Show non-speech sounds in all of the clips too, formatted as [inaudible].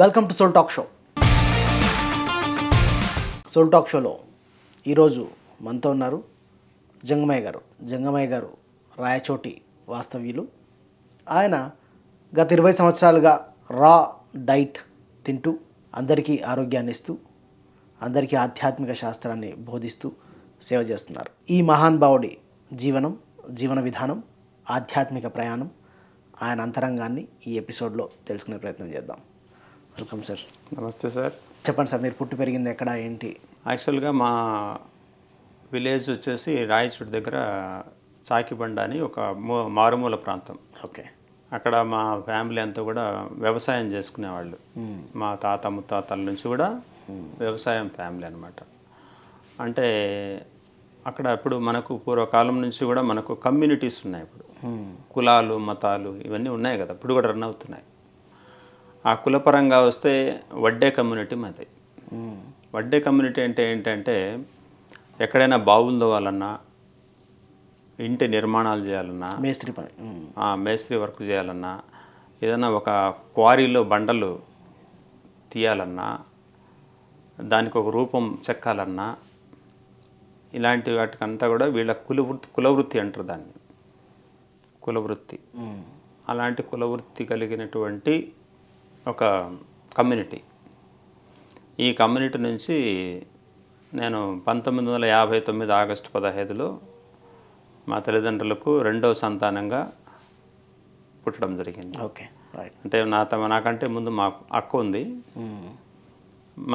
Welcome to soul talk show soul talk షోలో ఈరోజు మనతో ఉన్నారు జంగమయ్య గారు జంగమయ్య గారు రాయచోటి వాస్తవ్యులు ఆయన గత ఇరవై సంవత్సరాలుగా రా డైట్ తింటూ అందరికీ ఆరోగ్యాన్ని ఇస్తూ అందరికీ ఆధ్యాత్మిక శాస్త్రాన్ని బోధిస్తూ సేవ చేస్తున్నారు ఈ మహానుభావుడి జీవనం జీవన విధానం ఆధ్యాత్మిక ప్రయాణం ఆయన అంతరంగాన్ని ఈ ఎపిసోడ్లో తెలుసుకునే ప్రయత్నం చేద్దాం వెల్కమ్ సార్ నమస్తే సార్ చెప్పండి సార్ మీరు పుట్టి పెరిగింది ఎక్కడ ఏంటి యాక్చువల్గా మా విలేజ్ వచ్చేసి రాయచూడి దగ్గర చాకిబండ అని ఒక మారుమూల ప్రాంతం ఓకే అక్కడ మా ఫ్యామిలీ అంతా కూడా వ్యవసాయం చేసుకునేవాళ్ళు మా తాత ముత్తాతల నుంచి కూడా వ్యవసాయం ఫ్యామిలీ అనమాట అంటే అక్కడ ఇప్పుడు మనకు పూర్వకాలం నుంచి కూడా మనకు కమ్యూనిటీస్ ఉన్నాయి ఇప్పుడు కులాలు మతాలు ఇవన్నీ ఉన్నాయి కదా ఇప్పుడు కూడా రన్ అవుతున్నాయి ఆ కులపరంగా వస్తే వడ్డే కమ్యూనిటీ మాది వడ్డే కమ్యూనిటీ అంటే ఏంటంటే ఎక్కడైనా బావుందో ఇంటి నిర్మాణాలు చేయాలన్నా మేస్త్రి పని మేస్త్రి వర్క్ చేయాలన్నా ఏదైనా ఒక క్వారీలో బండలు తీయాలన్నా దానికి ఒక రూపం చెక్కాలన్నా ఇలాంటి వాటికంతా కూడా వీళ్ళ కులవృత్తి కులవృత్తి అంటారు దాన్ని కులవృత్తి అలాంటి కులవృత్తి కలిగినటువంటి ఒక కమ్యూనిటీ ఈ కమ్యూనిటీ నుంచి నేను పంతొమ్మిది వందల యాభై తొమ్మిది ఆగస్టు పదహైదులో మా తల్లిదండ్రులకు రెండవ సంతానంగా పుట్టడం జరిగింది ఓకే అంటే నా తమ నాకంటే ముందు మాకు అక్క ఉంది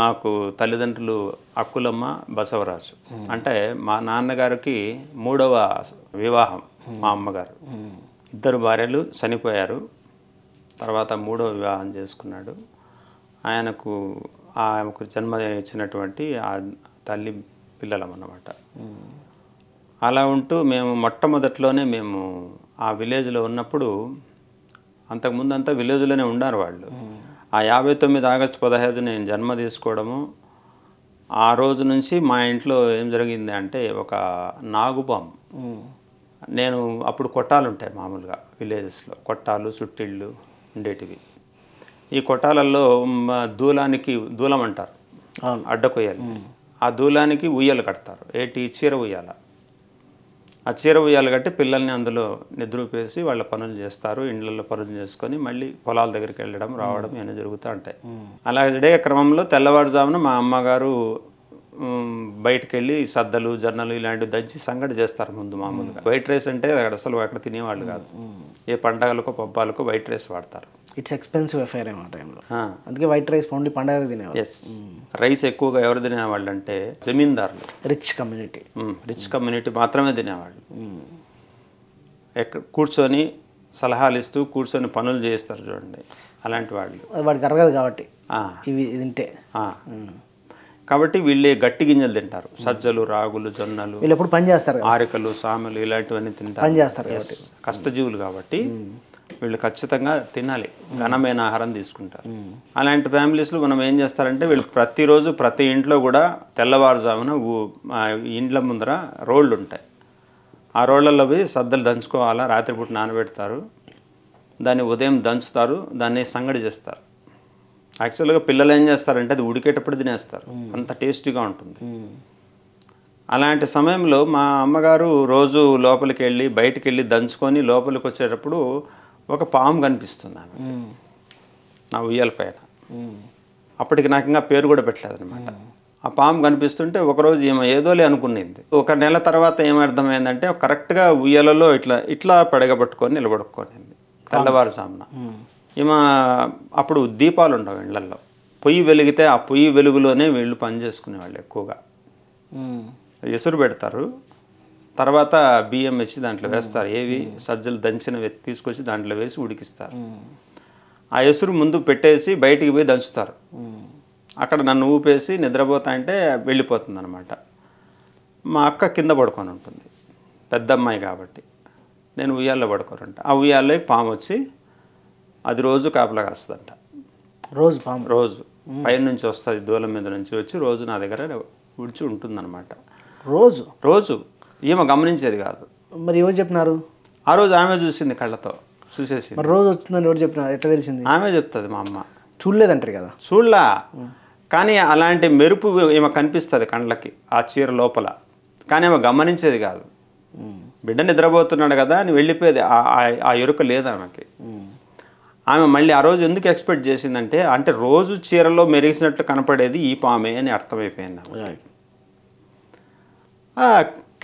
మాకు తల్లిదండ్రులు అక్కులమ్మ బసవరాజు అంటే మా నాన్నగారికి మూడవ వివాహం మా అమ్మగారు ఇద్దరు భార్యలు చనిపోయారు తర్వాత మూడో వివాహం చేసుకున్నాడు ఆయనకు ఆమెకు జన్మ ఇచ్చినటువంటి ఆ తల్లి పిల్లలం అన్నమాట అలా ఉంటూ మేము మొట్టమొదట్లోనే మేము ఆ విలేజ్లో ఉన్నప్పుడు అంతకుముందు అంతా విలేజ్లోనే ఉన్నారు వాళ్ళు ఆ యాభై తొమ్మిది ఆగస్టు పదహైదు నేను జన్మ తీసుకోవడము ఆ రోజు నుంచి మా ఇంట్లో ఏం జరిగింది అంటే ఒక నాగుబామ్ నేను అప్పుడు కొట్టాలు ఉంటాయి మామూలుగా విలేజెస్లో కొట్టాలు చుట్టిళ్ళు ఉండేటివి ఈ కొట్టాలల్లో దూలానికి దూలం అంటారు అడ్డకొయ్యాలి ఆ దూలానికి ఉయ్యాలు కడతారు ఏటి చీర ఉయ్యాల ఆ చీర ఉయ్యాలు కట్టి పిల్లల్ని అందులో నిద్రూపేసి వాళ్ళ పనులు చేస్తారు ఇండ్లలో పనులు చేసుకొని మళ్ళీ పొలాల దగ్గరికి వెళ్ళడం రావడం ఇవన్నీ జరుగుతూ ఉంటాయి అలాగే క్రమంలో తెల్లవారుజామున మా అమ్మగారు బయటకు వెళ్ళి సద్దలు జొన్నలు ఇలాంటివి దంచి సంగటి చేస్తారు ముందు మామూలుగా వైట్ రైస్ అంటే అక్కడ అసలు అక్కడ తినేవాళ్ళు కాదు ఏ పండగలకో పబ్బాలకో వైట్ రైస్ వాడతారు ఇట్స్ ఎక్స్పెన్సివ్ అఫైర్ ఏమో టైంలో అందుకే వైట్ రైస్ పండి పండగ తినేవాళ్ళు ఎస్ రైస్ ఎక్కువగా ఎవరు తినేవాళ్ళు అంటే జమీందారులు రిచ్ కమ్యూనిటీ రిచ్ కమ్యూనిటీ మాత్రమే తినేవాళ్ళు ఎక్కడ కూర్చొని సలహాలు ఇస్తూ కూర్చొని పనులు చేస్తారు చూడండి అలాంటి వాళ్ళు వాడు అరగదు కాబట్టి ఇవి తింటే కాబట్టి వీళ్ళే గట్టి గింజలు తింటారు సజ్జలు రాగులు జొన్నలు వీళ్ళు ఎప్పుడు పని ఆరికలు సామెలు ఇలాంటివన్నీ తింటారు పని చేస్తారు కష్టజీవులు కాబట్టి hmm. వీళ్ళు ఖచ్చితంగా తినాలి hmm. ఘనమైన ఆహారం తీసుకుంటారు hmm. అలాంటి ఫ్యామిలీస్లో మనం ఏం చేస్తారంటే వీళ్ళు ప్రతిరోజు ప్రతి ఇంట్లో కూడా తెల్లవారుజామున ఇండ్ల ముందర రోళ్ళు ఉంటాయి ఆ రోళ్లలో సద్దలు దంచుకోవాలా రాత్రిపూట నానబెడతారు దాన్ని ఉదయం దంచుతారు దాన్ని సంగడి చేస్తారు యాక్చువల్గా పిల్లలు ఏం చేస్తారంటే అది ఉడికేటప్పుడు తినేస్తారు అంత టేస్టీగా ఉంటుంది అలాంటి సమయంలో మా అమ్మగారు రోజు లోపలికి వెళ్ళి బయటికి వెళ్ళి దంచుకొని లోపలికి వచ్చేటప్పుడు ఒక పాము కనిపిస్తుంది ఆమె నా ఉయ్యాల పైన అప్పటికి నాకు ఇంకా పేరు కూడా పెట్టలేదనమాట ఆ పాము కనిపిస్తుంటే ఒకరోజు ఈమె ఏదోలే అనుకునేది ఒక నెల తర్వాత ఏమర్థమైందంటే కరెక్ట్గా ఉయ్యాలలో ఇట్లా ఇట్లా పెడగబట్టుకొని నిలబడుకోనింది తెల్లవారుజామున ఈమె అప్పుడు దీపాలు ఉండవు ఇళ్లల్లో పొయ్యి వెలిగితే ఆ పొయ్యి వెలుగులోనే వీళ్ళు పని చేసుకునేవాళ్ళు ఎక్కువగా ఎసురు పెడతారు తర్వాత బియ్యం వేసి దాంట్లో వేస్తారు ఏవి సజ్జలు దంచిన తీసుకొచ్చి దాంట్లో వేసి ఉడికిస్తారు ఆ ఎసురు ముందు పెట్టేసి బయటికి పోయి దంచుతారు అక్కడ నన్ను ఊపేసి నిద్రపోతా అంటే వెళ్ళిపోతుంది అనమాట మా అక్క కింద పడుకొని ఉంటుంది పెద్దమ్మాయి కాబట్టి నేను ఉయ్యాల్లో పడుకొని ఉంటాను ఆ ఉయ్యాల్లో పాము వచ్చి అది రోజు కాపలా కాస్తుందంట రోజు పాము రోజు పైన నుంచి వస్తుంది దూలం మీద నుంచి వచ్చి రోజు నా దగ్గర విడిచి ఉంటుందన్నమాట రోజు రోజు ఏమో గమనించేది కాదు మరి ఏమో చెప్పినారు ఆ రోజు ఆమె చూసింది కళ్ళతో చూసేసి రోజు వచ్చిందని ఎవరు చెప్పినారు ఎట్లా తెలిసింది ఆమె చెప్తుంది మా అమ్మ చూడలేదంటారు కదా చూడలా కానీ అలాంటి మెరుపు ఏమో కనిపిస్తుంది కళ్ళకి ఆ చీర లోపల కానీ ఏమో గమనించేది కాదు బిడ్డ నిద్రపోతున్నాడు కదా అని వెళ్ళిపోయేది ఆ ఎరుక లేదు ఆమెకి ఆమె మళ్ళీ ఆ రోజు ఎందుకు ఎక్స్పెక్ట్ చేసిందంటే అంటే రోజు చీరలో మెరిగిసినట్లు కనపడేది ఈ పామే అని అర్థమైపోయింది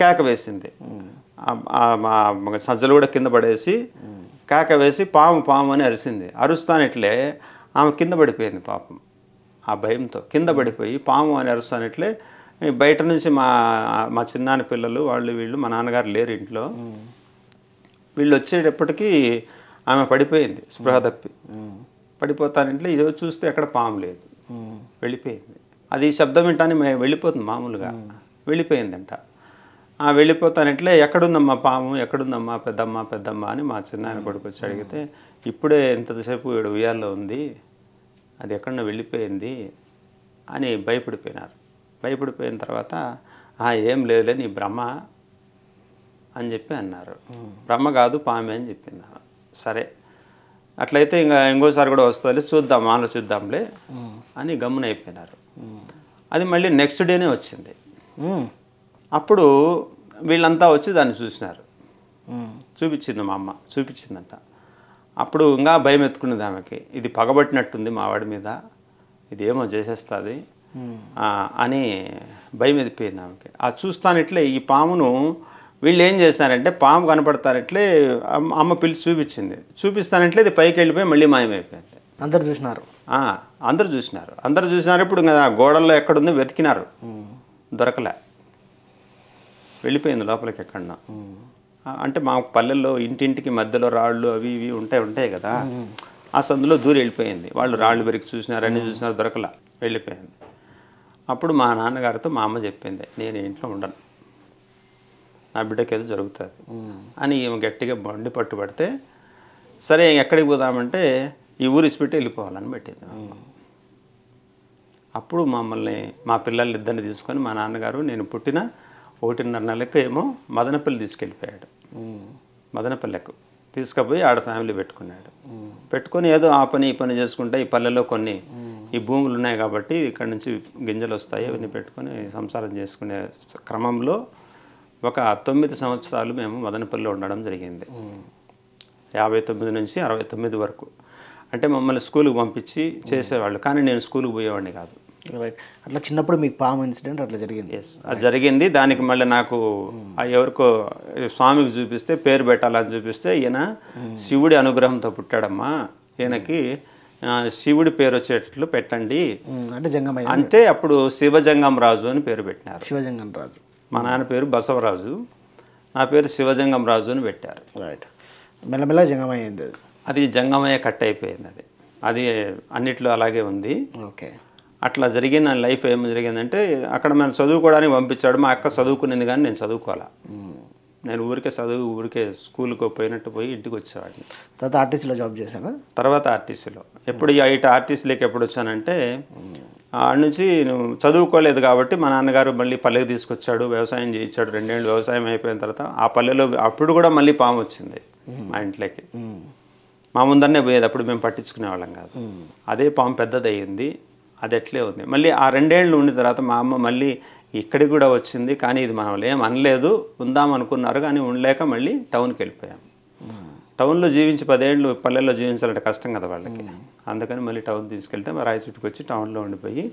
కేక వేసింది సజ్జలు కూడా కింద పడేసి కేక వేసి పాము పాము అని అరిసింది అరుస్తానట్లే ఆమె కింద పడిపోయింది పాపం ఆ భయంతో కింద పడిపోయి పాము అని అరుస్తానట్లే బయట నుంచి మా మా చిన్నాన్న పిల్లలు వాళ్ళు వీళ్ళు మా నాన్నగారు లేరు ఇంట్లో hmm. వీళ్ళు వచ్చేటప్పటికీ ఆమె పడిపోయింది స్పృహ తప్పి పడిపోతానంటే ఈరోజు చూస్తే ఎక్కడ పాము లేదు వెళ్ళిపోయింది అది శబ్దం వింటానే మేము వెళ్ళిపోతుంది మామూలుగా వెళ్ళిపోయిందంట ఆ వెళ్ళిపోతానట్లే ఎక్కడుందమ్మా పాము ఎక్కడుందమ్మా పెద్దమ్మ పెద్దమ్మ అని మా చిన్నాయన కొడుకు వచ్చి అడిగితే ఇప్పుడే ఇంతసేపు ఏడు ఉయ్యాల్లో ఉంది అది ఎక్కడన్నా వెళ్ళిపోయింది అని భయపడిపోయినారు భయపడిపోయిన తర్వాత ఏం లేదులే నీ భ్రమ అని చెప్పి అన్నారు బ్రహ్మ కాదు పామే అని చెప్పిన్నారు సరే అట్లయితే ఇంకా ఇంకోసారి కూడా వస్తుంది చూద్దాం ఆలోచిద్దాంలే అని గమ్మున అయిపోయినారు అది మళ్ళీ నెక్స్ట్ డేనే వచ్చింది అప్పుడు వీళ్ళంతా వచ్చి దాన్ని చూసినారు చూపించింది మా అమ్మ చూపించిందంట అప్పుడు ఇంకా భయం ఎత్తుకున్నది ఆమెకి ఇది పగబట్టినట్టుంది మా వాడి మీద ఇదేమో చేసేస్తుంది అని భయం ఎదిపోయింది ఆమెకి ఆ చూస్తానట్లే ఈ పామును వీళ్ళు ఏం చేశారంటే పాము కనపడతారట్లే అమ్మ పిలిచి చూపించింది చూపిస్తానంటే ఇది పైకి వెళ్ళిపోయి మళ్ళీ మాయమైపోయింది అందరు చూసినారు అందరు చూసినారు అందరు చూసినారు ఇప్పుడు కదా గోడల్లో ఎక్కడుందో వెతికినారు దొరకలే వెళ్ళిపోయింది లోపలికి ఎక్కడన్నా అంటే మా పల్లెల్లో ఇంటింటికి మధ్యలో రాళ్ళు అవి ఇవి ఉంటాయి ఉంటాయి కదా ఆ సందులో దూరం వెళ్ళిపోయింది వాళ్ళు రాళ్ళు పెరిగి చూసినారు అన్నీ చూసినారు దొరకలా వెళ్ళిపోయింది అప్పుడు మా నాన్నగారితో మా అమ్మ చెప్పింది నేను ఇంట్లో ఉండను నా బిడ్డకి ఏదో జరుగుతుంది అని ఈమె గట్టిగా బండి పట్టుబడితే సరే ఎక్కడికి పోదామంటే ఈ ఊరు ఇసిపెట్టి వెళ్ళిపోవాలని పెట్టింది అప్పుడు మమ్మల్ని మా పిల్లలు ఇద్దరిని తీసుకొని మా నాన్నగారు నేను పుట్టిన ఒకటిన్నర నెలకు ఏమో మదనపల్లి తీసుకెళ్ళిపోయాడు మదనపల్లెకు తీసుకుపోయి ఆడ ఫ్యామిలీ పెట్టుకున్నాడు పెట్టుకొని ఏదో ఆ పని ఈ పని చేసుకుంటే ఈ పల్లెలో కొన్ని ఈ భూములు ఉన్నాయి కాబట్టి ఇక్కడ నుంచి గింజలు వస్తాయి అవన్నీ పెట్టుకొని సంసారం చేసుకునే క్రమంలో ఒక తొమ్మిది సంవత్సరాలు మేము మదనపల్లిలో ఉండడం జరిగింది యాభై తొమ్మిది నుంచి అరవై తొమ్మిది వరకు అంటే మమ్మల్ని స్కూల్కి పంపించి చేసేవాళ్ళు కానీ నేను స్కూల్కి పోయేవాడిని కాదు అట్లా చిన్నప్పుడు మీకు పాము ఇన్సిడెంట్ అట్లా జరిగింది ఎస్ అది జరిగింది దానికి మళ్ళీ నాకు ఎవరికో స్వామికి చూపిస్తే పేరు పెట్టాలని చూపిస్తే ఈయన శివుడి అనుగ్రహంతో పుట్టాడమ్మా ఈయనకి శివుడి పేరు వచ్చేటట్లు పెట్టండి అంటే జంగం అంటే అప్పుడు శివజంగం రాజు అని పేరు పెట్టినారు శివజంగం రాజు మా నాన్న పేరు బసవరాజు నా పేరు శివజంగం రాజు అని పెట్టారు రైట్ మెల్లమెల్ల జంగమయ్యింది అది జంగమయ్య కట్ అయిపోయింది అది అది అన్నిట్లో అలాగే ఉంది ఓకే అట్లా నా లైఫ్ ఏం జరిగిందంటే అక్కడ మేము చదువుకోవడానికి పంపించాడు మా అక్క చదువుకునేది కానీ నేను చదువుకోవాలా hmm. నేను ఊరికే చదువు ఊరికే స్కూల్కి పోయినట్టు పోయి ఇంటికి వచ్చేవాడిని తర్వాత ఆర్టీసీలో జాబ్ చేశాను తర్వాత ఆర్టీసీలో ఎప్పుడు ఇటు ఆర్టీసీలోకి ఎప్పుడు వచ్చానంటే hmm. ఆడ నుంచి చదువుకోలేదు కాబట్టి మా నాన్నగారు మళ్ళీ పల్లెకి తీసుకొచ్చాడు వ్యవసాయం చేయించాడు రెండేళ్ళు వ్యవసాయం అయిపోయిన తర్వాత ఆ పల్లెలో అప్పుడు కూడా మళ్ళీ పాము వచ్చింది మా ఇంట్లోకి మా ముందరనే పోయేది అప్పుడు మేము పట్టించుకునే వాళ్ళం కాదు అదే పాము పెద్దది అయ్యింది అది ఎట్లే ఉంది మళ్ళీ ఆ రెండేళ్ళు ఉండిన తర్వాత మా అమ్మ మళ్ళీ ఇక్కడికి కూడా వచ్చింది కానీ ఇది మనం ఏం అనలేదు ఉందాం అనుకున్నారు కానీ ఉండలేక మళ్ళీ టౌన్కి వెళ్ళిపోయాం టౌన్లో జీవించి పదేళ్ళు పల్లెల్లో జీవించాలంటే కష్టం కదా వాళ్ళకి అందుకని మళ్ళీ టౌన్ తీసుకెళ్తే మా రాయచూటికి వచ్చి టౌన్లో ఉండిపోయి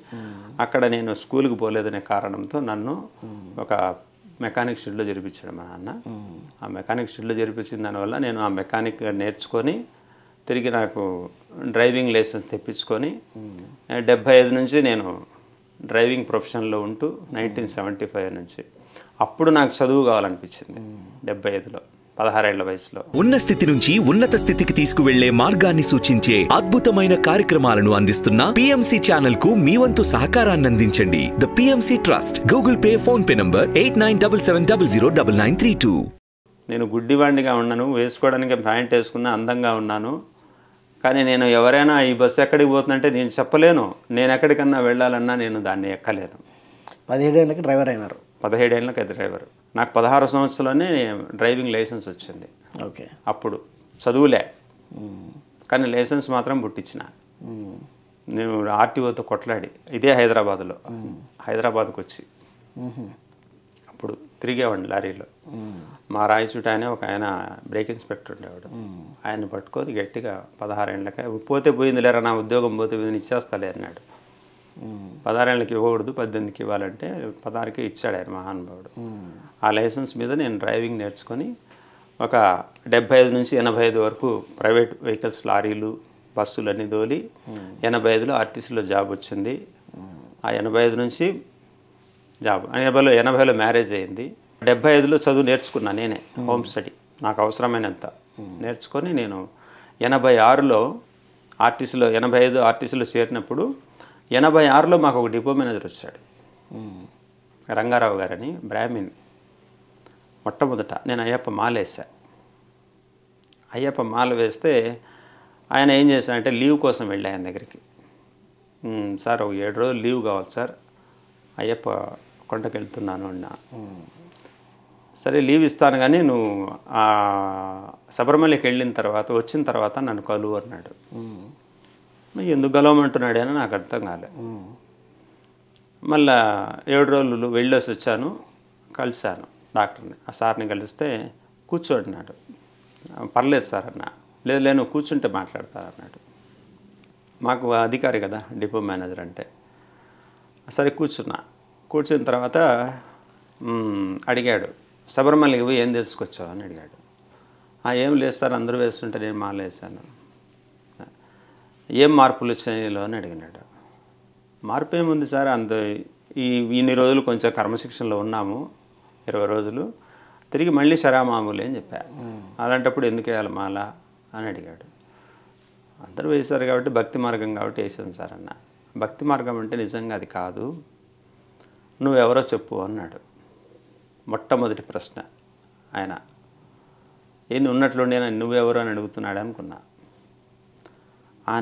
అక్కడ నేను స్కూల్కి పోలేదనే కారణంతో నన్ను ఒక మెకానిక్ షెడ్లో జరిపించాడు మా నాన్న ఆ మెకానిక్ షెడ్లో జరిపించిన దానివల్ల నేను ఆ మెకానిక్ నేర్చుకొని తిరిగి నాకు డ్రైవింగ్ లైసెన్స్ తెప్పించుకొని డెబ్బై ఐదు నుంచి నేను డ్రైవింగ్ ప్రొఫెషన్లో ఉంటూ నైన్టీన్ సెవెంటీ ఫైవ్ నుంచి అప్పుడు నాకు చదువు కావాలనిపించింది డెబ్బై ఐదులో పదహారేళ్ల వయసులో ఉన్న స్థితి నుంచి ఉన్నత స్థితికి తీసుకువెళ్లే మార్గాన్ని సూచించే అద్భుతమైన కార్యక్రమాలను అందిస్తున్న పిఎంసి ఛానల్ కు మీ వంతు సహకారాన్ని అందించండి the PMC trust Google pay phone pay number eight nine double seven double zero double nine three two నేను గుడ్డివాడిగా ఉన్నాను వేసుకోవడానికి ప్యాంట్ వేసుకున్న అందంగా ఉన్నాను కానీ నేను ఎవరైనా ఈ బస్సు ఎక్కడికి పోతుందంటే నేను చెప్పలేను నేను ఎక్కడికన్నా వెళ్ళాలన్నా నేను దాన్ని ఎక్కలేను పదిహేడేళ్ళకి డ్రైవర్ అయినారు పదిహేడేళ్ళకి డ్రైవర్ నాకు పదహారు సంవత్సరాలనే డ్రైవింగ్ లైసెన్స్ వచ్చింది ఓకే అప్పుడు చదువులే కానీ లైసెన్స్ మాత్రం పుట్టించిన నేను ఆర్టీఓతో కొట్లాడి ఇదే హైదరాబాద్లో హైదరాబాద్కి వచ్చి అప్పుడు తిరిగేవాడిని లారీలో మా రాయచూట అనే ఒక ఆయన బ్రేక్ ఇన్స్పెక్టర్ ఉండేవాడు ఆయన పట్టుకొని గట్టిగా పదహారేళ్ళకే పోతే పోయింది లేరా నా ఉద్యోగం పోతే పోయింది ఇచ్చేస్తాలే అన్నాడు పదహారేళ్ళకి ఇవ్వకూడదు పద్దెనిమిదికి ఇవ్వాలంటే పదహారుకి ఇచ్చాడు ఆయన మహానుభావుడు ఆ లైసెన్స్ మీద నేను డ్రైవింగ్ నేర్చుకొని ఒక డెబ్బై ఐదు నుంచి ఎనభై ఐదు వరకు ప్రైవేట్ వెహికల్స్ లారీలు బస్సులు అన్నీ దోలి ఎనభై ఐదులో ఆర్టీసీలో జాబ్ వచ్చింది ఆ ఎనభై ఐదు నుంచి జాబ్ ఎనభైలో ఎనభైలో మ్యారేజ్ అయింది డెబ్బై ఐదులో చదువు నేర్చుకున్నా నేనే హోమ్ స్టడీ నాకు అవసరమైనంత నేర్చుకొని నేను ఎనభై ఆరులో ఆర్టీసీలో ఎనభై ఐదు ఆర్టీసీలో చేరినప్పుడు ఎనభై ఆరులో మాకు ఒక డిపో మేనేజర్ వచ్చాడు రంగారావు గారని బ్రాహ్మిన్ మొట్టమొదట నేను అయ్యప్ప మాల వేసా అయ్యప్ప మాల వేస్తే ఆయన ఏం చేశానంటే లీవ్ కోసం వెళ్ళా ఆయన దగ్గరికి సార్ ఒక ఏడు రోజులు లీవ్ కావాలి సార్ అయ్యప్ప కొండకి వెళ్తున్నాను అన్న సరే లీవ్ ఇస్తాను కానీ నువ్వు శబరిమలకి వెళ్ళిన తర్వాత వచ్చిన తర్వాత నన్ను కలువు అన్నాడు ఎందుకు గలవమంటున్నాడు అని నాకు అర్థం కాలే మళ్ళా ఏడు రోజులు వెళ్ళేసి వచ్చాను కలిశాను డాక్టర్ని ఆ సార్ని కలిస్తే కూర్చోడినాడు పర్లేదు సార్ అన్న లేదు లేను కూర్చుంటే మాట్లాడతారన్నాడు మాకు అధికారి కదా డిపో మేనేజర్ అంటే సరే కూర్చున్నా కూర్చున్న తర్వాత అడిగాడు శబరిమలకి ఏం తెలుసుకొచ్చావు అని అడిగాడు ఏం లేదు సార్ అందరూ వేస్తుంటే నేను మాలేసాను ఏం మార్పులు వచ్చాయో అని అడిగినాడు మార్పు ఏముంది సార్ అంత ఈ ఇన్ని రోజులు కొంచెం కర్మశిక్షణలో ఉన్నాము ఇరవై రోజులు తిరిగి మళ్ళీ మామూలు అని చెప్పా అలాంటప్పుడు ఎందుకు వేయాలి మాల అని అడిగాడు అందరూ వేశారు కాబట్టి భక్తి మార్గం కాబట్టి వేసాను సార్ అన్న భక్తి మార్గం అంటే నిజంగా అది కాదు నువ్వెవరో చెప్పు అన్నాడు మొట్టమొదటి ప్రశ్న ఆయన ఏంది ఉన్నట్లుండి నువ్వెవరు అని అడుగుతున్నాడు అనుకున్నా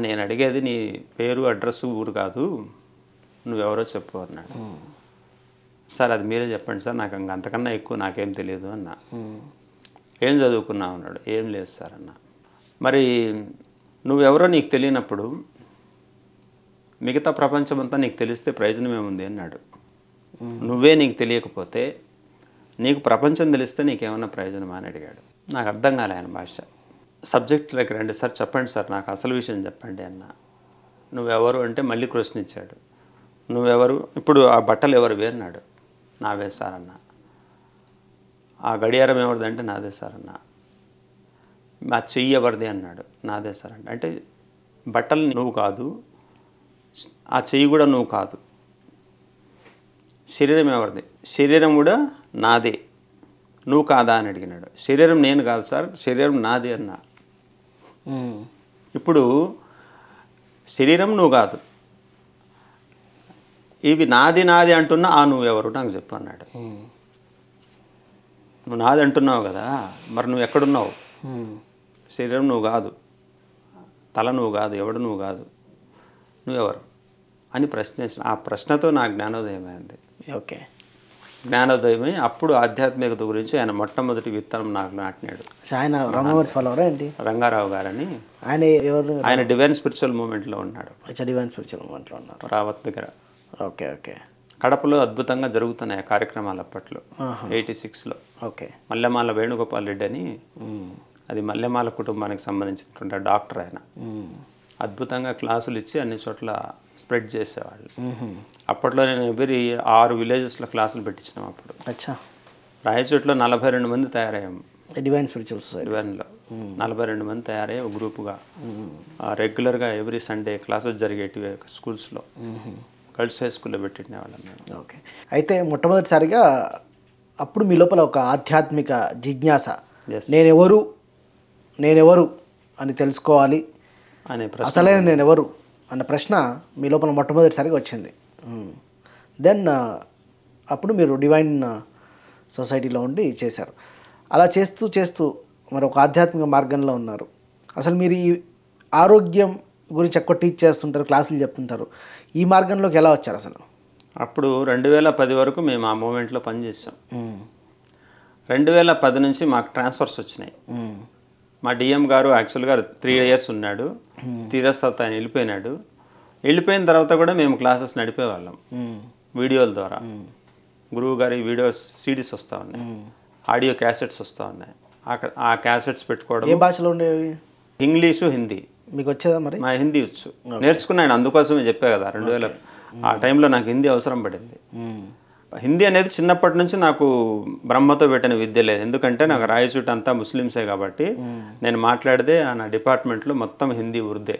నేను అడిగేది నీ పేరు అడ్రస్ ఊరు కాదు నువ్వెవరో చెప్పు అన్నాడు సార్ అది మీరే చెప్పండి సార్ నాకు అంతకన్నా ఎక్కువ నాకేం తెలియదు అన్న ఏం చదువుకున్నావు అన్నాడు ఏం లేదు సార్ అన్న మరి నువ్వెవరో నీకు తెలియనప్పుడు మిగతా ప్రపంచమంతా నీకు తెలిస్తే ప్రయోజనం ఏముంది అన్నాడు నువ్వే నీకు తెలియకపోతే నీకు ప్రపంచం తెలిస్తే నీకేమన్నా ప్రయోజనమా అని అడిగాడు నాకు అర్థం కాలే ఆయన భాష లెక్క రండి సార్ చెప్పండి సార్ నాకు అసలు విషయం చెప్పండి అన్న నువ్వెవరు అంటే మళ్ళీ ప్రశ్నించాడు నువ్వెవరు ఇప్పుడు ఆ బట్టలు ఎవరు అన్నాడు నావే సార్ అన్న ఆ గడియారం ఎవరిదంటే నాదే సారన్న ఆ మా చెయ్యి ఎవరిది అన్నాడు నాదే సార్ అంటే బట్టలు నువ్వు కాదు ఆ చెయ్యి కూడా నువ్వు కాదు శరీరం ఎవరిది శరీరం కూడా నాదే నువ్వు కాదా అని అడిగినాడు శరీరం నేను కాదు సార్ శరీరం నాదే అన్నా ఇప్పుడు శరీరం నువ్వు కాదు ఇవి నాది నాది అంటున్నా ఆ నువ్వెవరు నాకు చెప్పు అన్నాడు నువ్వు నాది అంటున్నావు కదా మరి నువ్వు ఎక్కడున్నావు శరీరం నువ్వు కాదు తల నువ్వు కాదు ఎవడు నువ్వు కాదు నువ్వెవరు అని ప్రశ్నించిన ఆ ప్రశ్నతో నా జ్ఞానోదయం అయింది ఓకే జ్ఞానోదయం అప్పుడు ఆధ్యాత్మికత గురించి ఆయన మొట్టమొదటి విత్తనం నాకు నాటినాడు ఆయన రామవర్స్ ఫాలోవరా అండి రంగారావు గారని ఆయన ఎవరు ఆయన డివైన్ స్పిరిచువల్ మూమెంట్లో ఉన్నాడు డివైన్ స్పిరిచువల్ మూమెంట్లో ఉన్నాడు రావత్ దగ్గర ఓకే ఓకే కడపలో అద్భుతంగా జరుగుతున్నాయి కార్యక్రమాలు అప్పట్లో ఎయిటీ సిక్స్లో ఓకే మల్లెమాల వేణుగోపాల్ రెడ్డి అని అది మల్లెమాల కుటుంబానికి సంబంధించినటువంటి డాక్టర్ ఆయన అద్భుతంగా క్లాసులు ఇచ్చి అన్ని చోట్ల స్ప్రెడ్ చేసేవాళ్ళు అప్పట్లో నేను ఎవరి ఆరు విలేజెస్లో క్లాసులు పెట్టించినాం అప్పుడు అచ్చా రాయచోట్లో నలభై రెండు మంది తయారయ్యాము డివైన్ స్పిరిచువల్స్ డివైన్లో నలభై రెండు మంది తయారయ్యే గ్రూప్గా గ్రూపుగా రెగ్యులర్గా ఎవ్రీ సండే క్లాసెస్ జరిగేటివి స్కూల్స్లో గర్ల్స్ హై స్కూల్లో పెట్టిండేవాళ్ళం మేము ఓకే అయితే మొట్టమొదటిసారిగా అప్పుడు మీ లోపల ఒక ఆధ్యాత్మిక జిజ్ఞాస నేనెవరు నేనెవరు అని తెలుసుకోవాలి అనే ప్రశ్న నేను నేనెవరు అన్న ప్రశ్న మీ లోపల మొట్టమొదటిసారిగా వచ్చింది దెన్ అప్పుడు మీరు డివైన్ సొసైటీలో ఉండి చేశారు అలా చేస్తూ చేస్తూ మరి ఒక ఆధ్యాత్మిక మార్గంలో ఉన్నారు అసలు మీరు ఈ ఆరోగ్యం గురించి ఎక్కువ టీచ్ చేస్తుంటారు క్లాసులు చెప్తుంటారు ఈ మార్గంలోకి ఎలా వచ్చారు అసలు అప్పుడు రెండు వేల పది వరకు మేము ఆ మూమెంట్లో పనిచేసాం రెండు వేల పది నుంచి మాకు ట్రాన్స్ఫర్స్ వచ్చినాయి మా డిఎం గారు యాక్చువల్గా త్రీ ఇయర్స్ ఉన్నాడు తీరస్ తర్వాత ఆయన వెళ్ళిపోయినాడు వెళ్ళిపోయిన తర్వాత కూడా మేము క్లాసెస్ నడిపేవాళ్ళం వీడియోల ద్వారా గురువు గారి వీడియో సిడీస్ వస్తూ ఉన్నాయి ఆడియో క్యాసెట్స్ వస్తూ ఉన్నాయి ఆ క్యాసెట్స్ పెట్టుకోవడం ఏ భాషలో ఉండేవి ఇంగ్లీషు హిందీ మీకు వచ్చేదా మరి మా హిందీ వచ్చు నేర్చుకున్నాను అందుకోసమే చెప్పా కదా రెండు వేల ఆ టైంలో నాకు హిందీ అవసరం పడింది హిందీ అనేది చిన్నప్పటి నుంచి నాకు బ్రహ్మతో పెట్టిన విద్య లేదు ఎందుకంటే నాకు రాయచూట అంతా ముస్లిమ్సే కాబట్టి నేను మాట్లాడితే నా డిపార్ట్మెంట్లో మొత్తం హిందీ ఉర్దే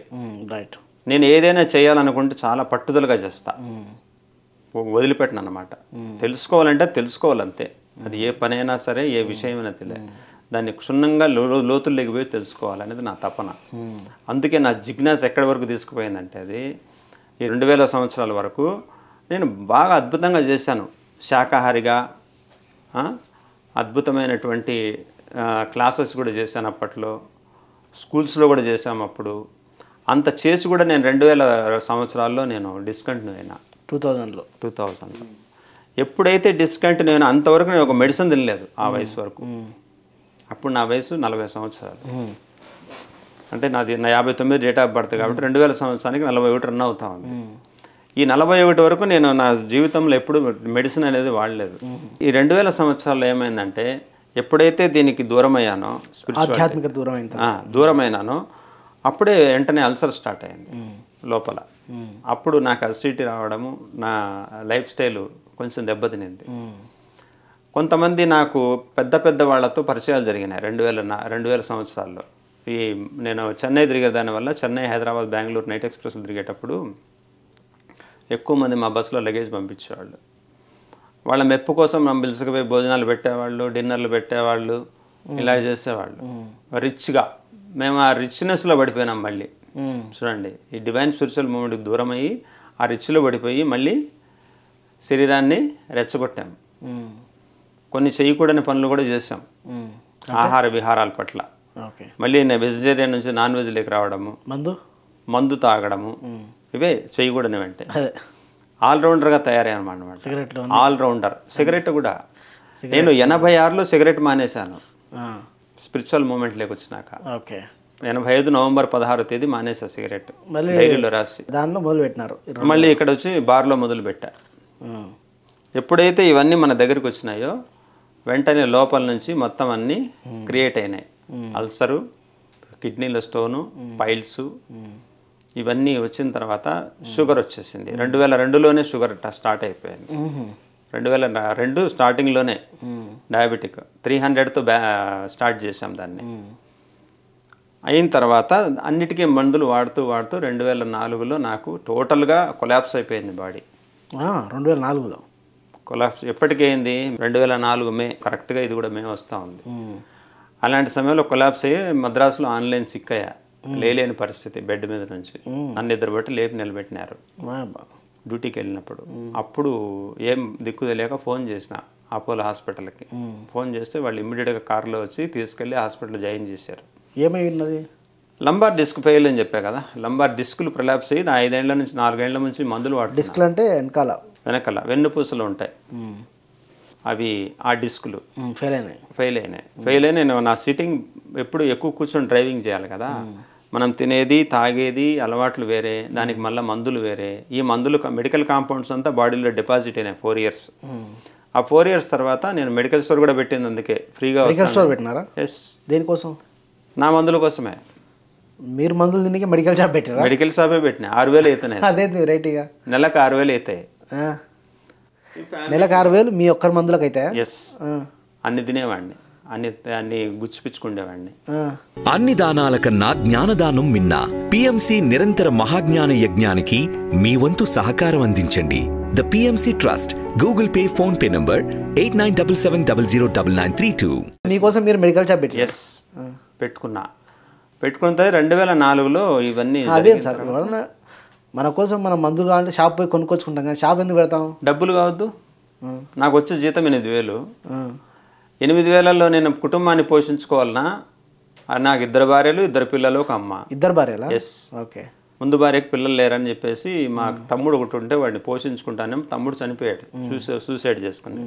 రైట్ నేను ఏదైనా చేయాలనుకుంటే చాలా పట్టుదలగా చేస్తా వదిలిపెట్టను అనమాట తెలుసుకోవాలంటే తెలుసుకోవాలంతే అది ఏ పనైనా సరే ఏ విషయమైనా తెలియదు దాన్ని క్షుణ్ణంగా లో లోతుల్లోకి పోయి తెలుసుకోవాలనేది నా తపన అందుకే నా జిజ్ఞాస ఎక్కడి వరకు తీసుకుపోయిందంటే అది ఈ రెండు వేల సంవత్సరాల వరకు నేను బాగా అద్భుతంగా చేశాను శాకాహారిగా అద్భుతమైనటువంటి క్లాసెస్ కూడా చేశాను అప్పట్లో స్కూల్స్లో కూడా చేశాం అప్పుడు అంత చేసి కూడా నేను రెండు వేల సంవత్సరాల్లో నేను డిస్కంటిన్యూ అయినా టూ థౌజండ్లో టూ థౌజండ్లో ఎప్పుడైతే డిస్కంటిన్యూ అయినా అంతవరకు నేను ఒక మెడిసిన్ తినలేదు ఆ వయసు వరకు అప్పుడు నా వయసు నలభై సంవత్సరాలు అంటే నాది నా యాభై తొమ్మిది డేట్ ఆఫ్ బర్త్ కాబట్టి రెండు వేల సంవత్సరానికి నలభై ఒకటి రన్ అవుతా ఉంది ఈ నలభై ఒకటి వరకు నేను నా జీవితంలో ఎప్పుడు మెడిసిన్ అనేది వాడలేదు ఈ రెండు వేల సంవత్సరాల్లో ఏమైందంటే ఎప్పుడైతే దీనికి దూరమయ్యానో ఆధ్యాత్మిక దూరమైన దూరమైనానో అప్పుడే వెంటనే అల్సర్ స్టార్ట్ అయింది లోపల అప్పుడు నాకు అసిడిటీ రావడము నా లైఫ్ స్టైల్ కొంచెం దెబ్బతినింది కొంతమంది నాకు పెద్ద పెద్ద వాళ్ళతో పరిచయాలు జరిగినాయి రెండు వేల రెండు వేల సంవత్సరాల్లో ఈ నేను చెన్నై తిరిగే దానివల్ల చెన్నై హైదరాబాద్ బెంగళూరు నైట్ ఎక్స్ప్రెస్ తిరిగేటప్పుడు ఎక్కువ మంది మా బస్సులో లగేజ్ పంపించేవాళ్ళు వాళ్ళ మెప్పు కోసం మనం పిలుసుకుపోయి భోజనాలు పెట్టేవాళ్ళు డిన్నర్లు పెట్టేవాళ్ళు ఇలా చేసేవాళ్ళు రిచ్గా మేము ఆ రిచ్నెస్లో పడిపోయినాం మళ్ళీ చూడండి ఈ డివైన్ స్పిరిచువల్ మూమెంట్కి దూరం అయ్యి ఆ రిచ్లో పడిపోయి మళ్ళీ శరీరాన్ని రెచ్చగొట్టాము కొన్ని చేయకూడని పనులు కూడా చేసాం ఆహార విహారాల పట్ల మళ్ళీ వెజిటేరియన్ నుంచి నాన్ వెజ్ లేక రావడము మందు మందు తాగడము ఇవే చేయకూడని అంటే ఆల్రౌండర్గా తయారై అనమాట సిగరెట్ ఆల్రౌండర్ సిగరెట్ కూడా నేను ఎనభై ఆరులో సిగరెట్ మానేశాను స్పిరిచువల్ మూమెంట్లోకి వచ్చినాక ఓకే ఎనభై ఐదు నవంబర్ పదహారు తేదీ మానేసా సిగరెట్ డైరీలో రాసి దానిలో మొదలు పెట్టినారు మళ్ళీ ఇక్కడ వచ్చి బార్లో మొదలు పెట్టా ఎప్పుడైతే ఇవన్నీ మన దగ్గరికి వచ్చినాయో వెంటనే లోపల నుంచి మొత్తం అన్నీ క్రియేట్ అయినాయి అల్సరు కిడ్నీల స్టోను పైల్స్ ఇవన్నీ వచ్చిన తర్వాత షుగర్ వచ్చేసింది రెండు వేల రెండులోనే షుగర్ స్టార్ట్ అయిపోయింది రెండు వేల రెండు స్టార్టింగ్లోనే డయాబెటిక్ త్రీ హండ్రెడ్తో బ్యా స్టార్ట్ చేసాం దాన్ని అయిన తర్వాత అన్నిటికీ మందులు వాడుతూ వాడుతూ రెండు వేల నాలుగులో నాకు టోటల్గా కొలాప్స్ అయిపోయింది బాడీ రెండు వేల నాలుగులో కొలాప్స్ ఎప్పటికైంది రెండు వేల నాలుగు మే కరెక్ట్గా ఇది కూడా మే వస్తూ ఉంది అలాంటి సమయంలో కొలాప్స్ అయ్యి మద్రాసులో ఆన్లైన్ సిక్ అయ్యా లేలేని పరిస్థితి బెడ్ మీద నుంచి నన్ను బట్టి లేపి నిలబెట్టినారు డ్యూటీకి వెళ్ళినప్పుడు అప్పుడు ఏం దిక్కు తెలియక ఫోన్ చేసిన అపోలో హాస్పిటల్కి ఫోన్ చేస్తే వాళ్ళు ఇమ్మీడియట్గా కారులో వచ్చి తీసుకెళ్ళి హాస్పిటల్ జాయిన్ చేశారు ఏమై ఉన్నది లంబార్ డిస్క్ ఫెయిల్ అని చెప్పా కదా లంబార్ డిస్కులు ప్రలాప్స్ అయ్యి ఐదేళ్ల నుంచి నాలుగేళ్ల నుంచి మందులు వాడు డిస్క్లు అంటే వెనకాల వెనకల వెన్నుపూసలు ఉంటాయి అవి ఆ డిస్కులు ఫెయిల్ అయినాయి ఫెయిల్ అయినాయి ఫెయిల్ అయినాయి నా సిట్టింగ్ ఎప్పుడు ఎక్కువ కూర్చొని డ్రైవింగ్ చేయాలి కదా మనం తినేది తాగేది అలవాట్లు వేరే దానికి మళ్ళీ మందులు వేరే ఈ మందులు మెడికల్ కాంపౌండ్స్ అంతా బాడీలో డిపాజిట్ అయినాయి ఫోర్ ఇయర్స్ ఆ ఫోర్ ఇయర్స్ తర్వాత నేను మెడికల్ స్టోర్ కూడా పెట్టింది అందుకే ఫ్రీగా మెడికల్ స్టోర్ పెట్టినారా ఎస్ దేనికోసం నా మందుల కోసమే మీరు మందులు తినే మెడికల్ షాప్ పెట్టారు మెడికల్ షాపే పెట్టినా ఆరు వేలు అయితే [laughs] అదే నెలకు ఆరు వేలు అవుతాయి నెలకు ఆరు వేలు మీ ఒక్కరి మందులకు అయితే ఎస్ అన్ని తినేవాడిని అన్ని అన్ని గుచ్చిపిచ్చుకుండేవాడిని అన్ని దానాల కన్నా జ్ఞానదానం మిన్న పిఎంసి నిరంతర మహాజ్ఞాన యజ్ఞానికి మీ వంతు సహకారం అందించండి the PMC trust Google pay phone pay number eight nine double seven double zero double nine three two మీకోసం మీరు మెడికల్ షాప్ పెట్టి ఎస్ పెట్టుకున్నా పెట్టుకున్న రెండు వేల నాలుగులో ఇవన్నీ అదే సార్ మన కోసం మనం మందులు కావాలంటే షాప్ పోయి కొనుక్కొచ్చుకుంటాం కానీ షాప్ ఎందుకు పెడతాం డబ్బులు కావద్దు నాకు వచ్చే జీతం ఎనిమిది వేలు ఎనిమిది వేలలో నేను కుటుంబాన్ని పోషించుకోవాలన్నా నాకు ఇద్దరు భార్యలు ఇద్దరు పిల్లలు ఒక అమ్మ ఇద్దరు భార్యలు ఎస్ ఓకే ముందు భార్యకు పిల్లలు లేరని చెప్పేసి మా తమ్ముడు ఒకటి ఉంటే వాడిని పోషించుకుంటానేమో తమ్ముడు చనిపోయాడు సూసైడ్ సూసైడ్ చేసుకుని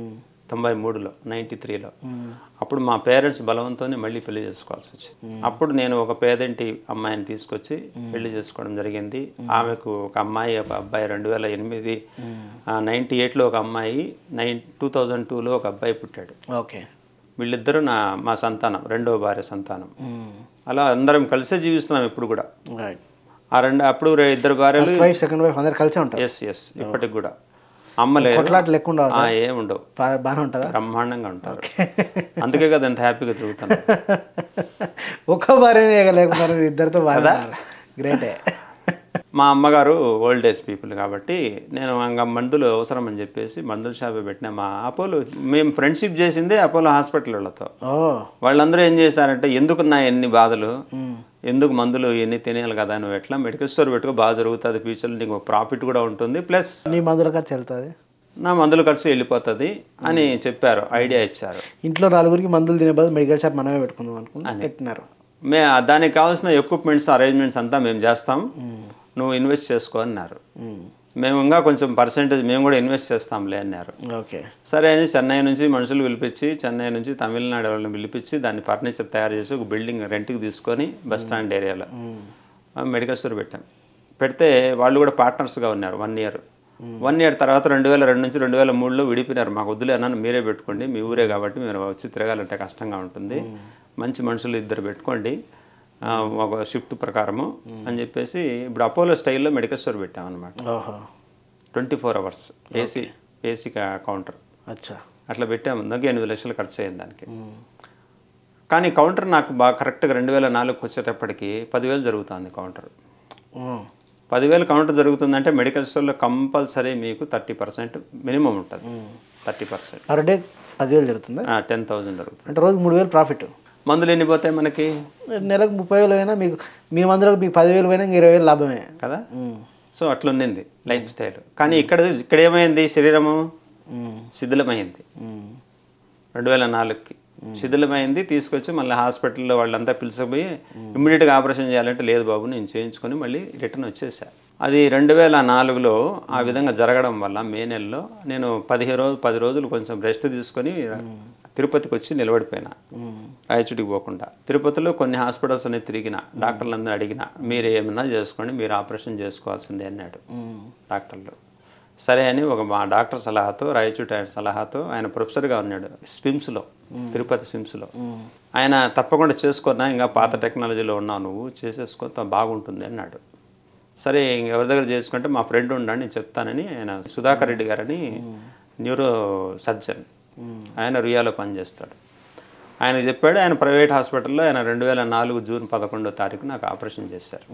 తొంభై మూడులో నైంటీ త్రీలో అప్పుడు మా పేరెంట్స్ బలవంతోనే మళ్ళీ పెళ్లి చేసుకోవాల్సి వచ్చింది అప్పుడు నేను ఒక పేదంటి అమ్మాయిని తీసుకొచ్చి పెళ్లి చేసుకోవడం జరిగింది ఆమెకు ఒక అమ్మాయి ఒక అబ్బాయి రెండు వేల ఎనిమిది నైంటీ ఎయిట్లో ఒక అమ్మాయి నైన్ టూ థౌజండ్ టూలో ఒక అబ్బాయి పుట్టాడు ఓకే వీళ్ళిద్దరూ నా మా సంతానం రెండవ భార్య సంతానం అలా అందరం కలిసే జీవిస్తున్నాం ఇప్పుడు కూడా రైట్ ఆ రెండు అప్పుడు ఇద్దరు భార్యలు ఫస్ట్ వైఫ్ సెకండ్ వైఫ్ అందరు కలిసే ఉంటారు ఎస్ ఎస్ ఇప్పటికి కూడా అమ్మలేదు కొట్లాట లేకుండా ఏం బాగానే ఉంటుందా బ్రహ్మాండంగా ఉంటారు అందుకే కదా ఎంత హ్యాపీగా తిరుగుతాను [laughs] ఒక్క భార్యనే లేకపోతే ఇద్దరితో బాధ గ్రేటే మా అమ్మగారు ఓల్డ్ ఏజ్ పీపుల్ కాబట్టి నేను ఇంకా మందులు అవసరం అని చెప్పేసి మందుల షాపు పెట్టినా మా అపోలో మేము ఫ్రెండ్షిప్ చేసిందే అపోలో హాస్పిటల్లతో వాళ్ళందరూ ఏం చేశారంటే ఎందుకు నా ఎన్ని బాధలు ఎందుకు మందులు ఎన్ని తినేయాలి కదా నువ్వు ఎట్లా మెడికల్ స్టోర్ పెట్టుకో బాగా జరుగుతుంది ఫ్యూచర్లో నీకు ప్రాఫిట్ కూడా ఉంటుంది ప్లస్ నీ మందుల ఖర్చు వెళ్తుంది నా మందుల ఖర్చు వెళ్ళిపోతుంది అని చెప్పారు ఐడియా ఇచ్చారు ఇంట్లో నలుగురికి మందులు తినే బదులు మెడికల్ షాప్ మనమే పెట్టుకుందాం అనుకున్నాను పెట్టినారు మే దానికి కావాల్సిన ఎక్విప్మెంట్స్ అరేంజ్మెంట్స్ అంతా మేము చేస్తాం నువ్వు ఇన్వెస్ట్ చేసుకో అన్నారు మేము ఇంకా కొంచెం పర్సంటేజ్ మేము కూడా ఇన్వెస్ట్ చేస్తాంలే అన్నారు ఓకే సరే అని చెన్నై నుంచి మనుషులు పిలిపించి చెన్నై నుంచి తమిళనాడు వాళ్ళని పిలిపించి దాన్ని ఫర్నిచర్ తయారు చేసి ఒక బిల్డింగ్ రెంట్కి తీసుకొని బస్ స్టాండ్ ఏరియాలో మెడికల్ స్టోర్ పెట్టాం పెడితే వాళ్ళు కూడా పార్ట్నర్స్గా ఉన్నారు వన్ ఇయర్ వన్ ఇయర్ తర్వాత రెండు వేల రెండు నుంచి రెండు వేల మూడులో విడిపోయినారు మాకు వద్దులే అన్నాను మీరే పెట్టుకోండి మీ ఊరే కాబట్టి మీరు వచ్చి తిరగాలంటే కష్టంగా ఉంటుంది మంచి మనుషులు ఇద్దరు పెట్టుకోండి ఒక షిఫ్ట్ ప్రకారము అని చెప్పేసి ఇప్పుడు అపోలో స్టైల్లో మెడికల్ స్టోర్ అనమాట twenty four hours AC AC counter అచ్చా అట్లా పెట్టాము దానికి ఎనిమిది లక్షలు ఖర్చు అయ్యింది దానికి కానీ కౌంటర్ నాకు బాగా కరెక్ట్గా రెండు వేల నాలుగుకి వచ్చేటప్పటికి పదివేలు జరుగుతుంది కౌంటర్ పదివేలు కౌంటర్ జరుగుతుందంటే మెడికల్ స్టోర్లో కంపల్సరీ మీకు థర్టీ పర్సెంట్ మినిమం ఉంటుంది థర్టీ పర్సెంట్ పర్ డే పదివేలు జరుగుతుంది టెన్ థౌసండ్ జరుగుతుంది అంటే రోజు మూడు వేలు ప్రాఫిట్ మందులు ఎన్ని పోతాయి మనకి నెలకు ముప్పై వేలు అయినా మీకు మీ మందులకు మీకు పదివేలు పోయినా ఇరవై వేలు లాభమే కదా సో ఉండింది లైఫ్ స్టైల్ కానీ ఇక్కడ ఇక్కడ ఏమైంది శరీరము శిథిలమైంది రెండు వేల నాలుగుకి శిథిలమైంది తీసుకొచ్చి మళ్ళీ హాస్పిటల్లో వాళ్ళంతా పిలిచిపోయి ఇమ్మీడియట్గా ఆపరేషన్ చేయాలంటే లేదు బాబు నేను చేయించుకొని మళ్ళీ రిటర్న్ వచ్చేసా అది రెండు వేల నాలుగులో ఆ విధంగా జరగడం వల్ల మే నెలలో నేను పదిహేను రోజు పది రోజులు కొంచెం రెస్ట్ తీసుకొని తిరుపతికి వచ్చి నిలబడిపోయినా ఐచుడికి పోకుండా తిరుపతిలో కొన్ని హాస్పిటల్స్ అనేవి తిరిగిన డాక్టర్లందరూ అడిగిన మీరు ఏమన్నా చేసుకోండి మీరు ఆపరేషన్ చేసుకోవాల్సిందే అన్నాడు డాక్టర్లు సరే అని ఒక మా డాక్టర్ సలహాతో రాయచూటి ఆయన సలహాతో ఆయన ప్రొఫెసర్గా ఉన్నాడు స్విమ్స్లో తిరుపతి స్విమ్స్లో ఆయన తప్పకుండా చేసుకున్నా ఇంకా పాత టెక్నాలజీలో ఉన్నావు నువ్వు చేసేసుకో బాగుంటుంది అన్నాడు సరే ఎవరి దగ్గర చేసుకుంటే మా ఫ్రెండ్ ఉండండి నేను చెప్తానని ఆయన సుధాకర్ రెడ్డి గారని న్యూరో సర్జన్ ఆయన రియాలో పనిచేస్తాడు ఆయన చెప్పాడు ఆయన ప్రైవేట్ హాస్పిటల్లో ఆయన రెండు వేల నాలుగు జూన్ పదకొండో తారీఖు నాకు ఆపరేషన్ చేశారు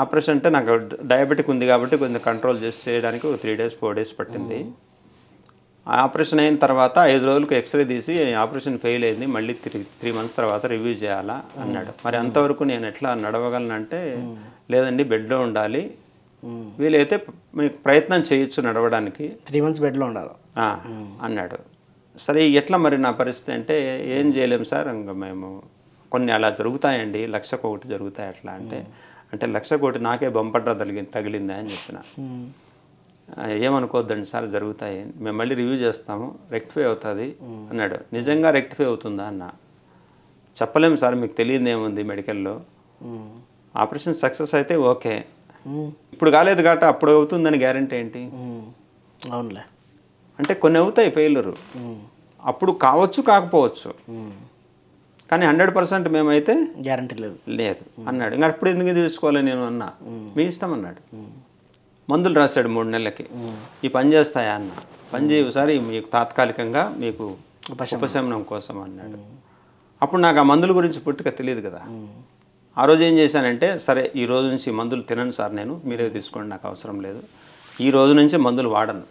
ఆపరేషన్ అంటే నాకు డయాబెటిక్ ఉంది కాబట్టి కొంచెం కంట్రోల్ చేసి చేయడానికి ఒక త్రీ డేస్ ఫోర్ డేస్ పట్టింది ఆపరేషన్ అయిన తర్వాత ఐదు రోజులకు ఎక్స్రే తీసి ఆపరేషన్ ఫెయిల్ అయింది మళ్ళీ త్రీ త్రీ మంత్స్ తర్వాత రివ్యూ చేయాలా అన్నాడు మరి అంతవరకు నేను ఎట్లా నడవగలనంటే లేదండి బెడ్లో ఉండాలి వీలైతే మీకు ప్రయత్నం చేయొచ్చు నడవడానికి త్రీ మంత్స్ బెడ్లో ఉండాలి అన్నాడు సరే ఎట్లా మరి నా పరిస్థితి అంటే ఏం చేయలేము సార్ ఇంకా మేము కొన్ని అలా జరుగుతాయండి లక్ష కోటి జరుగుతాయి అట్లా అంటే అంటే లక్ష కోటి నాకే బంపడ్రా తగిలి తగిలిందా అని చెప్పిన ఏమనుకోవద్దండి సార్ జరుగుతాయి మేము మళ్ళీ రివ్యూ చేస్తాము రెక్టిఫై అవుతుంది అన్నాడు నిజంగా రెక్టిఫై అవుతుందా అన్న చెప్పలేము సార్ మీకు తెలియదు ఏముంది మెడికల్లో ఆపరేషన్ సక్సెస్ అయితే ఓకే ఇప్పుడు కాలేదు కాబట్టి అప్పుడు అవుతుందని గ్యారంటీ ఏంటి అవునులే అంటే కొన్ని అవుతాయి ఫెయిలరు అప్పుడు కావచ్చు కాకపోవచ్చు కానీ హండ్రెడ్ పర్సెంట్ మేమైతే గ్యారంటీ లేదు లేదు అన్నాడు ఇంకా అప్పుడు ఎందుకు తీసుకోవాలి నేను అన్నా మీ ఇష్టం అన్నాడు మందులు రాశాడు మూడు నెలలకి ఈ పని చేస్తాయా అన్న పని చేయసారి మీకు తాత్కాలికంగా మీకు ఉపశమనం కోసం అన్నాడు అప్పుడు నాకు ఆ మందుల గురించి పూర్తిగా తెలియదు కదా ఆ రోజు ఏం చేశానంటే సరే ఈ రోజు నుంచి మందులు తినను సార్ నేను మీరే తీసుకోండి నాకు అవసరం లేదు ఈ రోజు నుంచే మందులు వాడను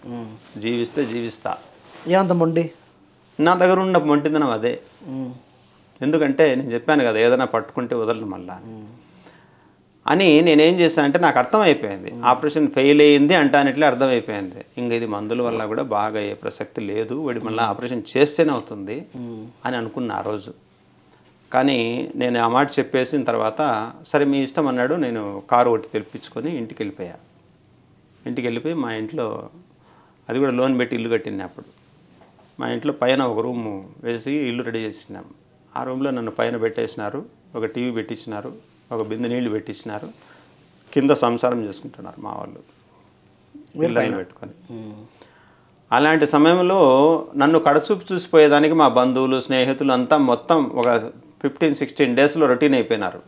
జీవిస్తే జీవిస్తా ఏమంత మొండి నా దగ్గర ఉన్న మొంటిదనం అదే ఎందుకంటే నేను చెప్పాను కదా ఏదైనా పట్టుకుంటే వదలను మళ్ళా అని నేనేం చేశానంటే నాకు అర్థమైపోయింది ఆపరేషన్ ఫెయిల్ అయ్యింది అంటానట్లే అర్థమైపోయింది ఇంకా ఇది మందుల వల్ల కూడా బాగా అయ్యే ప్రసక్తి లేదు వీడి మళ్ళీ ఆపరేషన్ చేస్తేనే అవుతుంది అని అనుకున్న ఆ రోజు కానీ నేను ఆ మాట చెప్పేసిన తర్వాత సరే మీ ఇష్టం అన్నాడు నేను కారు ఒకటి తెప్పించుకొని ఇంటికి వెళ్ళిపోయాను ఇంటికి వెళ్ళిపోయి మా ఇంట్లో అది కూడా లోన్ పెట్టి ఇల్లు కట్టింది అప్పుడు మా ఇంట్లో పైన ఒక రూము వేసి ఇల్లు రెడీ చేసినాం ఆ రూమ్లో నన్ను పైన పెట్టేసినారు ఒక టీవీ పెట్టించినారు ఒక బిందె నీళ్లు పెట్టించినారు కింద సంసారం చేసుకుంటున్నారు మా వాళ్ళు ఇళ్ళని పెట్టుకొని అలాంటి సమయంలో నన్ను కడచూపు చూసిపోయేదానికి మా బంధువులు స్నేహితులు అంతా మొత్తం ఒక ఫిఫ్టీన్ సిక్స్టీన్ డేస్లో రొటీన్ అయిపోయినారు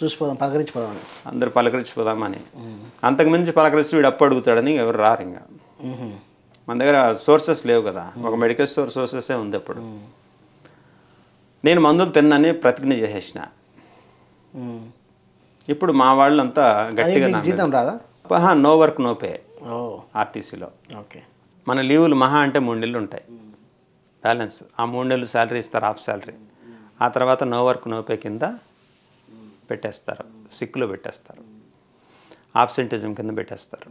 చూసిపోదాం పలకరించిపోదాం అందరు పలకరించిపోదామని అంతకుమించి పలకరిస్తే వీడు అప్పు అడుగుతాడని ఎవరు రారు ఇంకా మన దగ్గర సోర్సెస్ లేవు కదా ఒక మెడికల్ స్టోర్ సోర్సెసే ఉంది అప్పుడు నేను మందులు తిన్నాని ప్రతిజ్ఞ చేసేసిన ఇప్పుడు మా వాళ్ళంతా గట్టిగా జీతం రాదా నో వర్క్ నో పే ఆర్టీసీలో ఓకే మన లీవులు మహా అంటే మూడు నెలలు ఉంటాయి బ్యాలెన్స్ ఆ మూడు నెలలు శాలరీ ఇస్తారు హాఫ్ శాలరీ ఆ తర్వాత నో వర్క్ నో పే కింద పెట్టేస్తారు సిక్కులో పెట్టేస్తారు ఆబ్సెంటిజం కింద పెట్టేస్తారు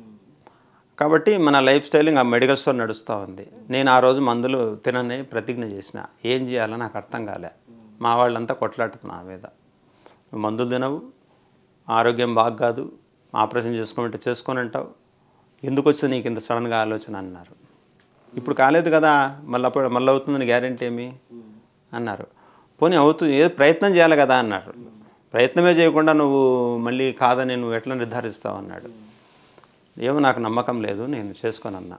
కాబట్టి మన లైఫ్ స్టైల్ ఇంకా మెడికల్ స్టోర్ నడుస్తూ ఉంది నేను ఆ రోజు మందులు తినని ప్రతిజ్ఞ చేసిన ఏం చేయాలో నాకు అర్థం కాలే మా వాళ్ళంతా కొట్లాడుతున్నా మీద మందులు తినవు ఆరోగ్యం బాగా కాదు ఆపరేషన్ చేసుకోమంటే చేసుకొని అంటావు ఎందుకు వచ్చింది నీకు ఇంత సడన్గా ఆలోచన అన్నారు ఇప్పుడు కాలేదు కదా మళ్ళీ మళ్ళీ అవుతుందని గ్యారంటీ ఏమి అన్నారు పోనీ అవుతుంది ఏదో ప్రయత్నం చేయాలి కదా అన్నారు ప్రయత్నమే చేయకుండా నువ్వు మళ్ళీ కాదని నువ్వు ఎట్లా నిర్ధారిస్తావు అన్నాడు ఏమో నాకు నమ్మకం లేదు నేను చేసుకోనన్నా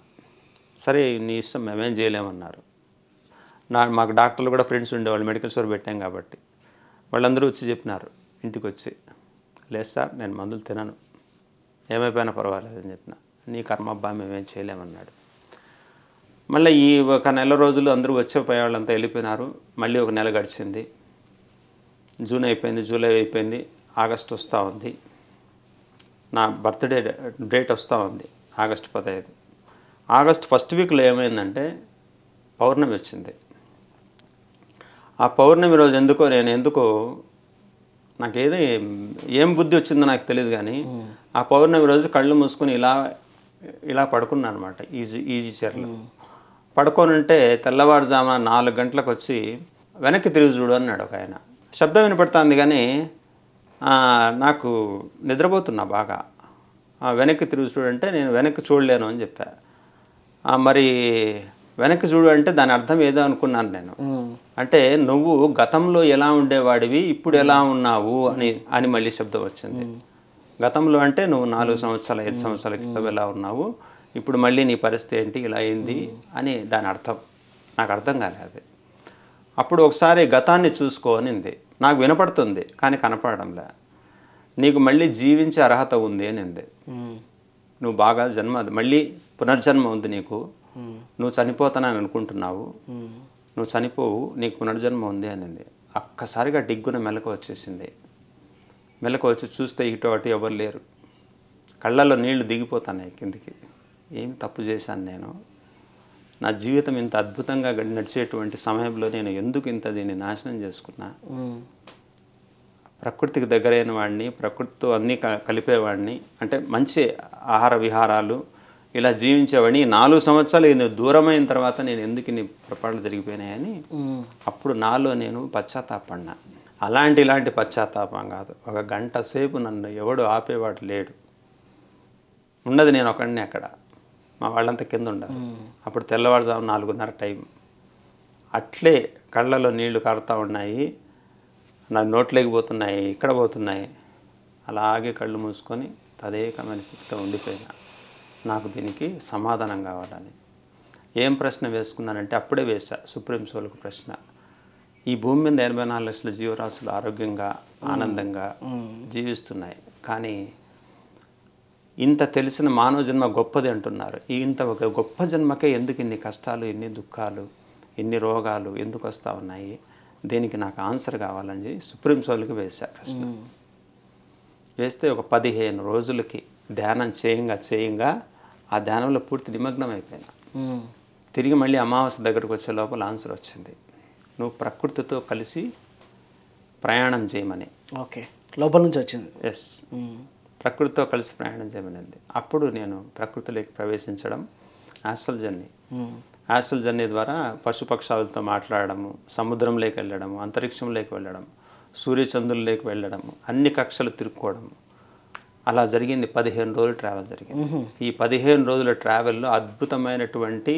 సరే నీ ఇష్టం మేమేం చేయలేమన్నారు నా మాకు డాక్టర్లు కూడా ఫ్రెండ్స్ ఉండేవాళ్ళు మెడికల్ స్టోర్ పెట్టాం కాబట్టి వాళ్ళందరూ వచ్చి చెప్పినారు ఇంటికి వచ్చి లేదు సార్ నేను మందులు తినను ఏమైపోయినా పర్వాలేదు అని చెప్పిన నీ కర్మబ్బా మేమేం చేయలేమన్నాడు మళ్ళీ ఈ ఒక నెల రోజులు అందరూ వచ్చే పోయేవాళ్ళంతా వెళ్ళిపోయినారు మళ్ళీ ఒక నెల గడిచింది జూన్ అయిపోయింది జూలై అయిపోయింది ఆగస్ట్ వస్తూ ఉంది నా బర్త్డే డేట్ వస్తూ ఉంది ఆగస్ట్ పదహైదు ఆగస్ట్ ఫస్ట్ వీక్లో ఏమైందంటే పౌర్ణమి వచ్చింది ఆ పౌర్ణమి రోజు ఎందుకో నేను ఎందుకో నాకు ఏదో ఏం బుద్ధి వచ్చిందో నాకు తెలియదు కానీ ఆ పౌర్ణమి రోజు కళ్ళు మూసుకొని ఇలా ఇలా పడుకున్నాను అనమాట ఈజీ ఈజీ చీరలు పడుకొని ఉంటే తెల్లవారుజామున నాలుగు గంటలకు వచ్చి వెనక్కి తిరిగి చూడు అన్నాడు ఒక ఆయన శబ్దం వినపడుతుంది కానీ నాకు నిద్రపోతున్నా బాగా వెనక్కి తిరుగు చూడంటే నేను వెనక్కి చూడలేను అని చెప్పా మరి వెనక్కి చూడు అంటే దాని అర్థం ఏదో అనుకున్నాను నేను అంటే నువ్వు గతంలో ఎలా ఉండేవాడివి ఇప్పుడు ఎలా ఉన్నావు అని అని మళ్ళీ శబ్దం వచ్చింది గతంలో అంటే నువ్వు నాలుగు సంవత్సరాలు ఐదు సంవత్సరాల క్రితం ఎలా ఉన్నావు ఇప్పుడు మళ్ళీ నీ పరిస్థితి ఏంటి ఇలా అయింది అని దాని అర్థం నాకు అర్థం కాలేదు అప్పుడు ఒకసారి గతాన్ని చూసుకోనింది నాకు వినపడుతుంది కానీ కనపడడంలే నీకు మళ్ళీ జీవించే అర్హత ఉంది అని అంది నువ్వు బాగా జన్మ మళ్ళీ పునర్జన్మ ఉంది నీకు నువ్వు చనిపోతానని అనుకుంటున్నావు నువ్వు చనిపోవు నీకు పునర్జన్మ ఉంది అనింది అక్కసారిగా డిగ్గున మెలకు వచ్చేసింది మెలకు వచ్చి చూస్తే ఇటు అటు ఎవరు లేరు కళ్ళల్లో నీళ్లు దిగిపోతున్నాయి కిందికి ఏం తప్పు చేశాను నేను నా జీవితం ఇంత అద్భుతంగా నడిచేటువంటి సమయంలో నేను ఎందుకు ఇంత దీన్ని నాశనం చేసుకున్నా ప్రకృతికి దగ్గరైన వాడిని ప్రకృతితో అన్నీ కలిపేవాడిని అంటే మంచి ఆహార విహారాలు ఇలా జీవించేవాడిని నాలుగు సంవత్సరాలు నేను దూరమైన తర్వాత నేను ఎందుకు ఇన్ని పొరపాట్లు జరిగిపోయినాయని అప్పుడు నాలో నేను పశ్చాత్తాపడినా అలాంటి ఇలాంటి పశ్చాత్తాపం కాదు ఒక గంట సేపు నన్ను ఎవడు ఆపేవాడు లేడు ఉన్నది నేను ఒకడిని అక్కడ మా వాళ్ళంతా కింద ఉండాలి అప్పుడు తెల్లవారుజాము నాలుగున్నర టైం అట్లే కళ్ళలో నీళ్లు కారుతూ ఉన్నాయి నా నోట్లోకి పోతున్నాయి ఇక్కడ పోతున్నాయి అలాగే కళ్ళు మూసుకొని తదేకమైన స్థితిలో ఉండిపోయినా నాకు దీనికి సమాధానం కావాలని ఏం ప్రశ్న వేసుకున్నానంటే అప్పుడే వేసా సుప్రీం సోల్కు ప్రశ్న ఈ భూమి మీద ఎనభై నాలుగు లక్షల జీవరాశులు ఆరోగ్యంగా ఆనందంగా జీవిస్తున్నాయి కానీ ఇంత తెలిసిన మానవ జన్మ గొప్పది అంటున్నారు ఇంత ఒక గొప్ప జన్మకే ఎందుకు ఇన్ని కష్టాలు ఎన్ని దుఃఖాలు ఎన్ని రోగాలు ఎందుకు వస్తూ ఉన్నాయి దీనికి నాకు ఆన్సర్ కావాలని సుప్రీం సోల్కి వేశా ప్రశ్న వేస్తే ఒక పదిహేను రోజులకి ధ్యానం చేయంగా చేయంగా ఆ ధ్యానంలో పూర్తి నిమగ్నం అయిపోయినా తిరిగి మళ్ళీ అమావాస్య దగ్గరకు వచ్చే లోపల ఆన్సర్ వచ్చింది నువ్వు ప్రకృతితో కలిసి ప్రయాణం చేయమని ఓకే లోపల నుంచి వచ్చింది ఎస్ ప్రకృతితో కలిసి ప్రయాణం చేయమనింది అప్పుడు నేను ప్రకృతిలోకి ప్రవేశించడం ఆస్టల్ జర్నీ ఆస్టల్ జర్నీ ద్వారా పశుపక్షాలతో మాట్లాడము సముద్రంలోకి వెళ్ళడము అంతరిక్షంలోకి వెళ్ళడం సూర్యచంద్రుల్లోకి వెళ్ళడము అన్ని కక్షలు తిరుక్కోవడము అలా జరిగింది పదిహేను రోజులు ట్రావెల్ జరిగింది ఈ పదిహేను రోజుల ట్రావెల్లో అద్భుతమైనటువంటి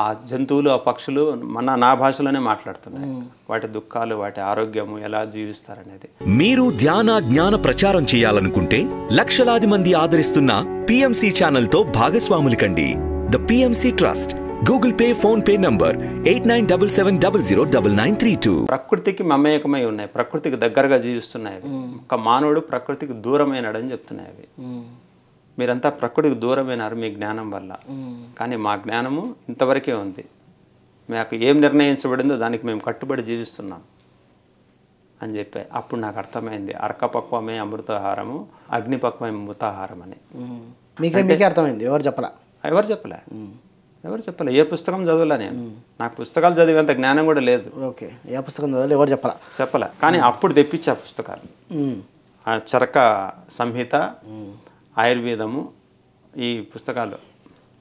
ఆ జంతువులు ఆ పక్షులు మన నా భాషలోనే మాట్లాడుతున్నాయి వాటి దుఃఖాలు వాటి ఆరోగ్యము ఎలా జీవిస్తారనేది మీరు ధ్యాన జ్ఞాన ప్రచారం చేయాలనుకుంటే లక్షలాది మంది ఆదరిస్తున్న పిఎంసి ఛానల్ తో భాగస్వాములు కండి the PMC trust Google pay phone pay number eight nine double seven double zero double nine three two ప్రకృతికి మమేకమై ఉన్నాయి ప్రకృతికి దగ్గరగా జీవిస్తున్నాయి ఒక మానవుడు ప్రకృతికి దూరమైనడని చెప్తున్నాయి మీరంతా ప్రకృతికి దూరమైనారు మీ జ్ఞానం వల్ల కానీ మా జ్ఞానము ఇంతవరకే ఉంది మాకు ఏం నిర్ణయించబడిందో దానికి మేము కట్టుబడి జీవిస్తున్నాం అని చెప్పి అప్పుడు నాకు అర్థమైంది అర్కపక్వమే అమృతాహారము అగ్నిపక్వమే మృతాహారం అని మీకే అర్థమైంది ఎవరు చెప్పలే ఎవరు చెప్పలే ఎవరు చెప్పలే ఏ పుస్తకం చదవలే నేను నాకు పుస్తకాలు చదివేంత జ్ఞానం కూడా లేదు ఓకే ఏ పుస్తకం చదవలే ఎవరు చెప్పలే చెప్పలే కానీ అప్పుడు తెప్పించా పుస్తకాలు ఆ చరక సంహిత ఆయుర్వేదము ఈ పుస్తకాలు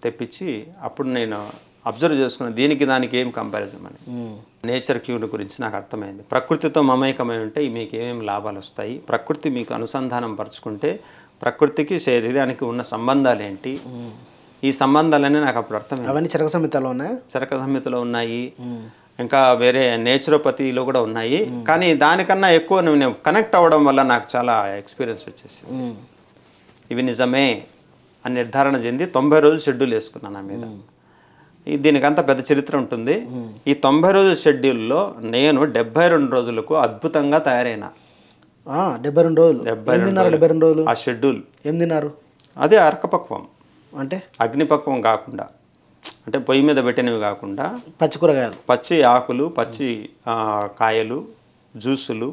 తెప్పించి అప్పుడు నేను అబ్జర్వ్ చేసుకున్నాను దీనికి దానికి ఏం కంపారిజన్ అని నేచర్ క్యూర్ గురించి నాకు అర్థమైంది ప్రకృతితో మమేకమై ఉంటే మీకు ఏమేమి లాభాలు వస్తాయి ప్రకృతి మీకు అనుసంధానం పరుచుకుంటే ప్రకృతికి శరీరానికి ఉన్న సంబంధాలు ఏంటి ఈ సంబంధాలన్నీ నాకు అప్పుడు అర్థమైంది అవన్నీ చరక సంహితలో ఉన్నాయి చరక సంహితలో ఉన్నాయి ఇంకా వేరే నేచురోపతిలో కూడా ఉన్నాయి కానీ దానికన్నా ఎక్కువ నేను కనెక్ట్ అవ్వడం వల్ల నాకు చాలా ఎక్స్పీరియన్స్ వచ్చేసింది ఇవి నిజమే అని నిర్ధారణ చెంది తొంభై రోజులు షెడ్యూల్ వేసుకున్నాను ఆ మీద దీనికంత పెద్ద చరిత్ర ఉంటుంది ఈ తొంభై రోజుల షెడ్యూల్లో నేను డెబ్బై రెండు రోజులకు అద్భుతంగా తయారైన డెబ్బై రెండు రోజులు డెబ్బై డెబ్బై రెండు రోజులు ఆ షెడ్యూల్ తిన్నారు అదే అర్కపక్వం అంటే అగ్నిపక్వం కాకుండా అంటే పొయ్యి మీద పెట్టినవి కాకుండా పచ్చి కూరగాయలు పచ్చి ఆకులు పచ్చి కాయలు జ్యూసులు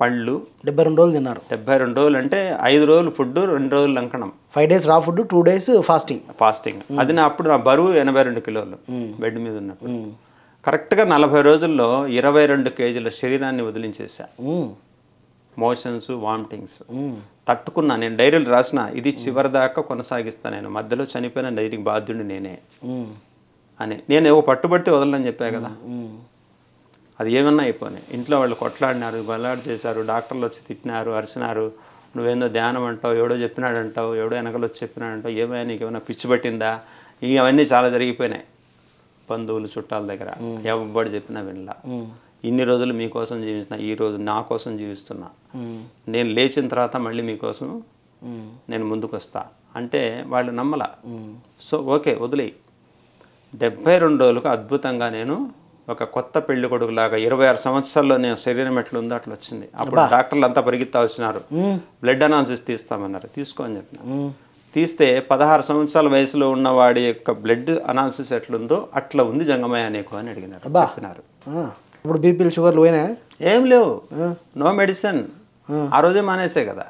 పళ్ళు డెబ్బై రెండు రోజులు తిన్నారు డెబ్బై రెండు రోజులు అంటే ఐదు రోజులు ఫుడ్ రెండు రోజులు లంకనం five days raw food two days fasting fasting అది నా అప్పుడు నా బరువు ఎనభై రెండు కిలోలు బెడ్ మీద ఉన్నప్పుడు కరెక్ట్గా నలభై రోజుల్లో ఇరవై రెండు కేజీల శరీరాన్ని వదిలించేసా మోషన్స్ వామిటింగ్స్ తట్టుకున్నా నేను డైరీలు రాసిన ఇది చివరిదాకా కొనసాగిస్తాను నేను మధ్యలో చనిపోయిన డైరీకి బాధ్యుడిని నేనే అని నేను ఏవో పట్టుబడితే వదలని చెప్పా కదా అది ఏమన్నా అయిపోయినాయి ఇంట్లో వాళ్ళు కొట్లాడినారు బలాడు చేశారు డాక్టర్లు వచ్చి తిట్టినారు అరిచినారు నువ్వేందో ధ్యానం అంటావు ఎవడో చెప్పినాడంటావు ఎవడో వెనకలు వచ్చి చెప్పినాడంటావు ఏమైనా నీకు ఏమైనా పిచ్చి పట్టిందా ఇవన్నీ చాలా జరిగిపోయినాయి బంధువులు చుట్టాల దగ్గర ఎవ్వడు చెప్పినా వినలా ఇన్ని రోజులు మీకోసం జీవించిన ఈ రోజు నా కోసం జీవిస్తున్నా నేను లేచిన తర్వాత మళ్ళీ మీకోసం నేను ముందుకు వస్తా అంటే వాళ్ళు నమ్మల సో ఓకే వదిలే డెబ్బై రెండు రోజులకు అద్భుతంగా నేను ఒక కొత్త పెళ్లి కొడుకులాగా ఇరవై ఆరు సంవత్సరాల్లో నేను శరీరం ఎట్లా ఉందో అట్లా వచ్చింది అప్పుడు డాక్టర్లు అంతా పరిగెత్తా వచ్చినారు బ్లడ్ అనాలసిస్ తీస్తామన్నారు తీసుకో అని చెప్పిన తీస్తే పదహారు సంవత్సరాల వయసులో ఉన్న వాడి యొక్క బ్లడ్ అనాలసిస్ ఎట్లుందో అట్లా ఉంది జంగమయ్య నీకు అని అడిగినారు చెప్పినారు ఇప్పుడు బీపీలు షుగర్లు పోయినా ఏం లేవు నో మెడిసిన్ ఆ రోజే మానేసే కదా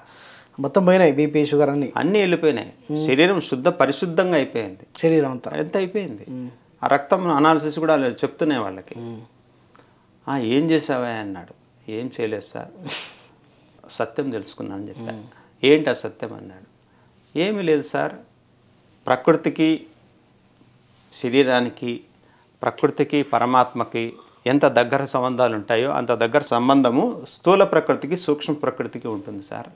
మొత్తం పోయినాయి బీపీ షుగర్ అన్ని అన్నీ వెళ్ళిపోయినాయి శరీరం శుద్ధ పరిశుద్ధంగా అయిపోయింది శరీరం అంతా ఎంత అయిపోయింది ఆ రక్తం అనాలిసిస్ కూడా చెప్తున్నాయి వాళ్ళకి ఏం చేసావా అన్నాడు ఏం చేయలేదు సార్ సత్యం తెలుసుకున్నాను అని చెప్పాను ఏంటి ఆ సత్యం అన్నాడు ఏమీ లేదు సార్ ప్రకృతికి శరీరానికి ప్రకృతికి పరమాత్మకి ఎంత దగ్గర సంబంధాలు ఉంటాయో అంత దగ్గర సంబంధము స్థూల ప్రకృతికి సూక్ష్మ ప్రకృతికి ఉంటుంది సార్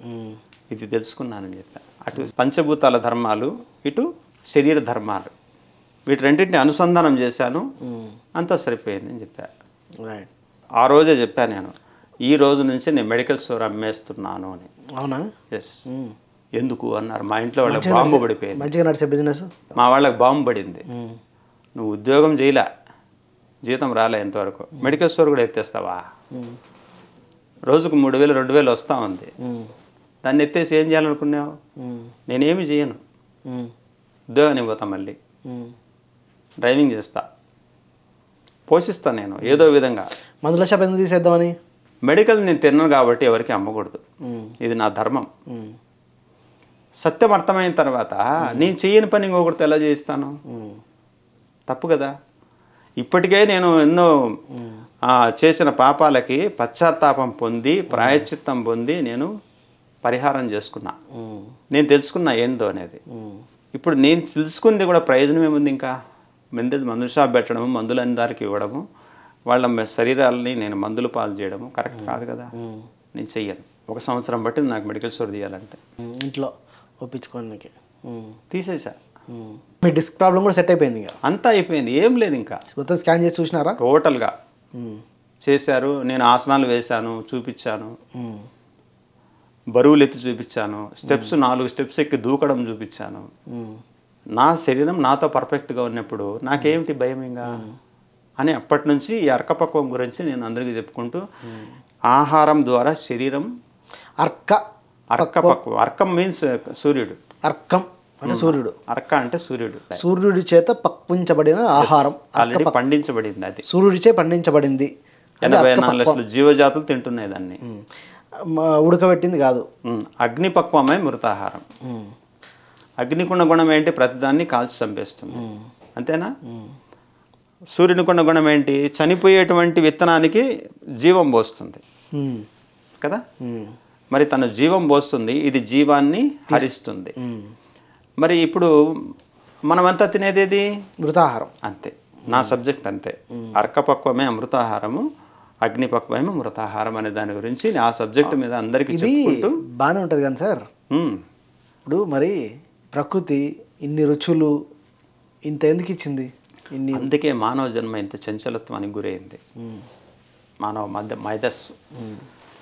ఇది తెలుసుకున్నానని చెప్పాను అటు పంచభూతాల ధర్మాలు ఇటు శరీర ధర్మాలు వీటి రెండింటిని అనుసంధానం చేశాను hmm. అంతా సరిపోయింది అని చెప్పాను రైట్ ఆ రోజే చెప్పాను నేను ఈ రోజు నుంచి నేను మెడికల్ స్టోర్ అమ్మేస్తున్నాను అని అవునా ఎస్ hmm. ఎందుకు అన్నారు మా ఇంట్లో వాళ్ళకి బాంబు పడిపోయింది మంచిగా నడిచే బిజినెస్ మా వాళ్ళకి బాంబు పడింది hmm. నువ్వు ఉద్యోగం చేయలే జీతం రాలే ఇంతవరకు మెడికల్ స్టోర్ కూడా ఎత్తేస్తావా రోజుకు మూడు వేలు రెండు వేలు వస్తూ ఉంది దాన్ని ఎత్తేసి ఏం చేయాలనుకున్నావు నేనేమి చేయను ఉద్యోగానికి పోతా మళ్ళీ డ్రైవింగ్ చేస్తా పోషిస్తాను నేను ఏదో విధంగా మందుల షాప్ ఎందుకు తీసేద్దామని మెడికల్ నేను తిన్నాను కాబట్టి ఎవరికి అమ్మకూడదు ఇది నా ధర్మం సత్యం అర్థమైన తర్వాత నేను చేయని పని ఇంకొకరితో ఎలా చేయిస్తాను తప్పు కదా ఇప్పటికే నేను ఎన్నో చేసిన పాపాలకి పశ్చాత్తాపం పొంది ప్రాయశ్చిత్తం పొంది నేను పరిహారం చేసుకున్నా నేను తెలుసుకున్నా ఏందో అనేది ఇప్పుడు నేను తెలుసుకుంది కూడా ప్రయోజనం ఏముంది ఇంకా మందు మందు షాప్ పెట్టడము మందులు అందరికి ఇవ్వడము వాళ్ళ శరీరాలని నేను మందులు పాలు చేయడము కరెక్ట్ కాదు కదా నేను చెయ్యను ఒక సంవత్సరం బట్టి నాకు మెడికల్ స్టోర్ తీయాలంటే ఇంట్లో ఒప్పించుకోవడానికి తీసేసా మీ డిస్క్ ప్రాబ్లం కూడా సెట్ అయిపోయింది అంతా అయిపోయింది ఏం లేదు ఇంకా మొత్తం స్కాన్ చేసి చూసినారా టోటల్గా చేశారు నేను ఆసనాలు వేశాను చూపించాను బరువులు ఎత్తి చూపించాను స్టెప్స్ నాలుగు స్టెప్స్ ఎక్కి దూకడం చూపించాను నా శరీరం నాతో పర్ఫెక్ట్గా ఉన్నప్పుడు నాకేమిటి భయం ఇంకా అని అప్పటి నుంచి ఈ అర్కపక్వం గురించి నేను అందరికీ చెప్పుకుంటూ ఆహారం ద్వారా శరీరం అర్క అర్కపక్వం అర్కం మీన్స్ సూర్యుడు అర్కం అంటే సూర్యుడు అర్క అంటే సూర్యుడు సూర్యుడి చేత పక్వించబడిన ఆహారం ఆల్రెడీ పండించబడింది అది సూర్యుడిచే పండించబడింది ఎనభై నాలుగు లక్షలు జీవజాతులు తింటున్నాయి దాన్ని ఉడకబెట్టింది కాదు అగ్నిపక్వమే మృతాహారం అగ్నికుండ గుణం ఏంటి ప్రతిదాన్ని కాల్చి చంపేస్తుంది అంతేనా సూర్యునికున్న గుణం ఏంటి చనిపోయేటువంటి విత్తనానికి జీవం పోస్తుంది కదా మరి తన జీవం పోస్తుంది ఇది జీవాన్ని హరిస్తుంది మరి ఇప్పుడు మనమంతా తినేదేది మృతాహారం అంతే నా సబ్జెక్ట్ అంతే అర్కపక్వమే అమృతాహారము అగ్నిపక్వమే మృతాహారం అనే దాని గురించి ఆ సబ్జెక్ట్ మీద అందరికీ బాగానే ఉంటుంది కానీ సార్ ఇప్పుడు మరి ప్రకృతి ఇన్ని రుచులు ఇంత ఎందుకు ఇచ్చింది ఇన్ని అందుకే మానవ జన్మ ఇంత చంచలత్వానికి గురైంది మానవ మధ్య మేధస్సు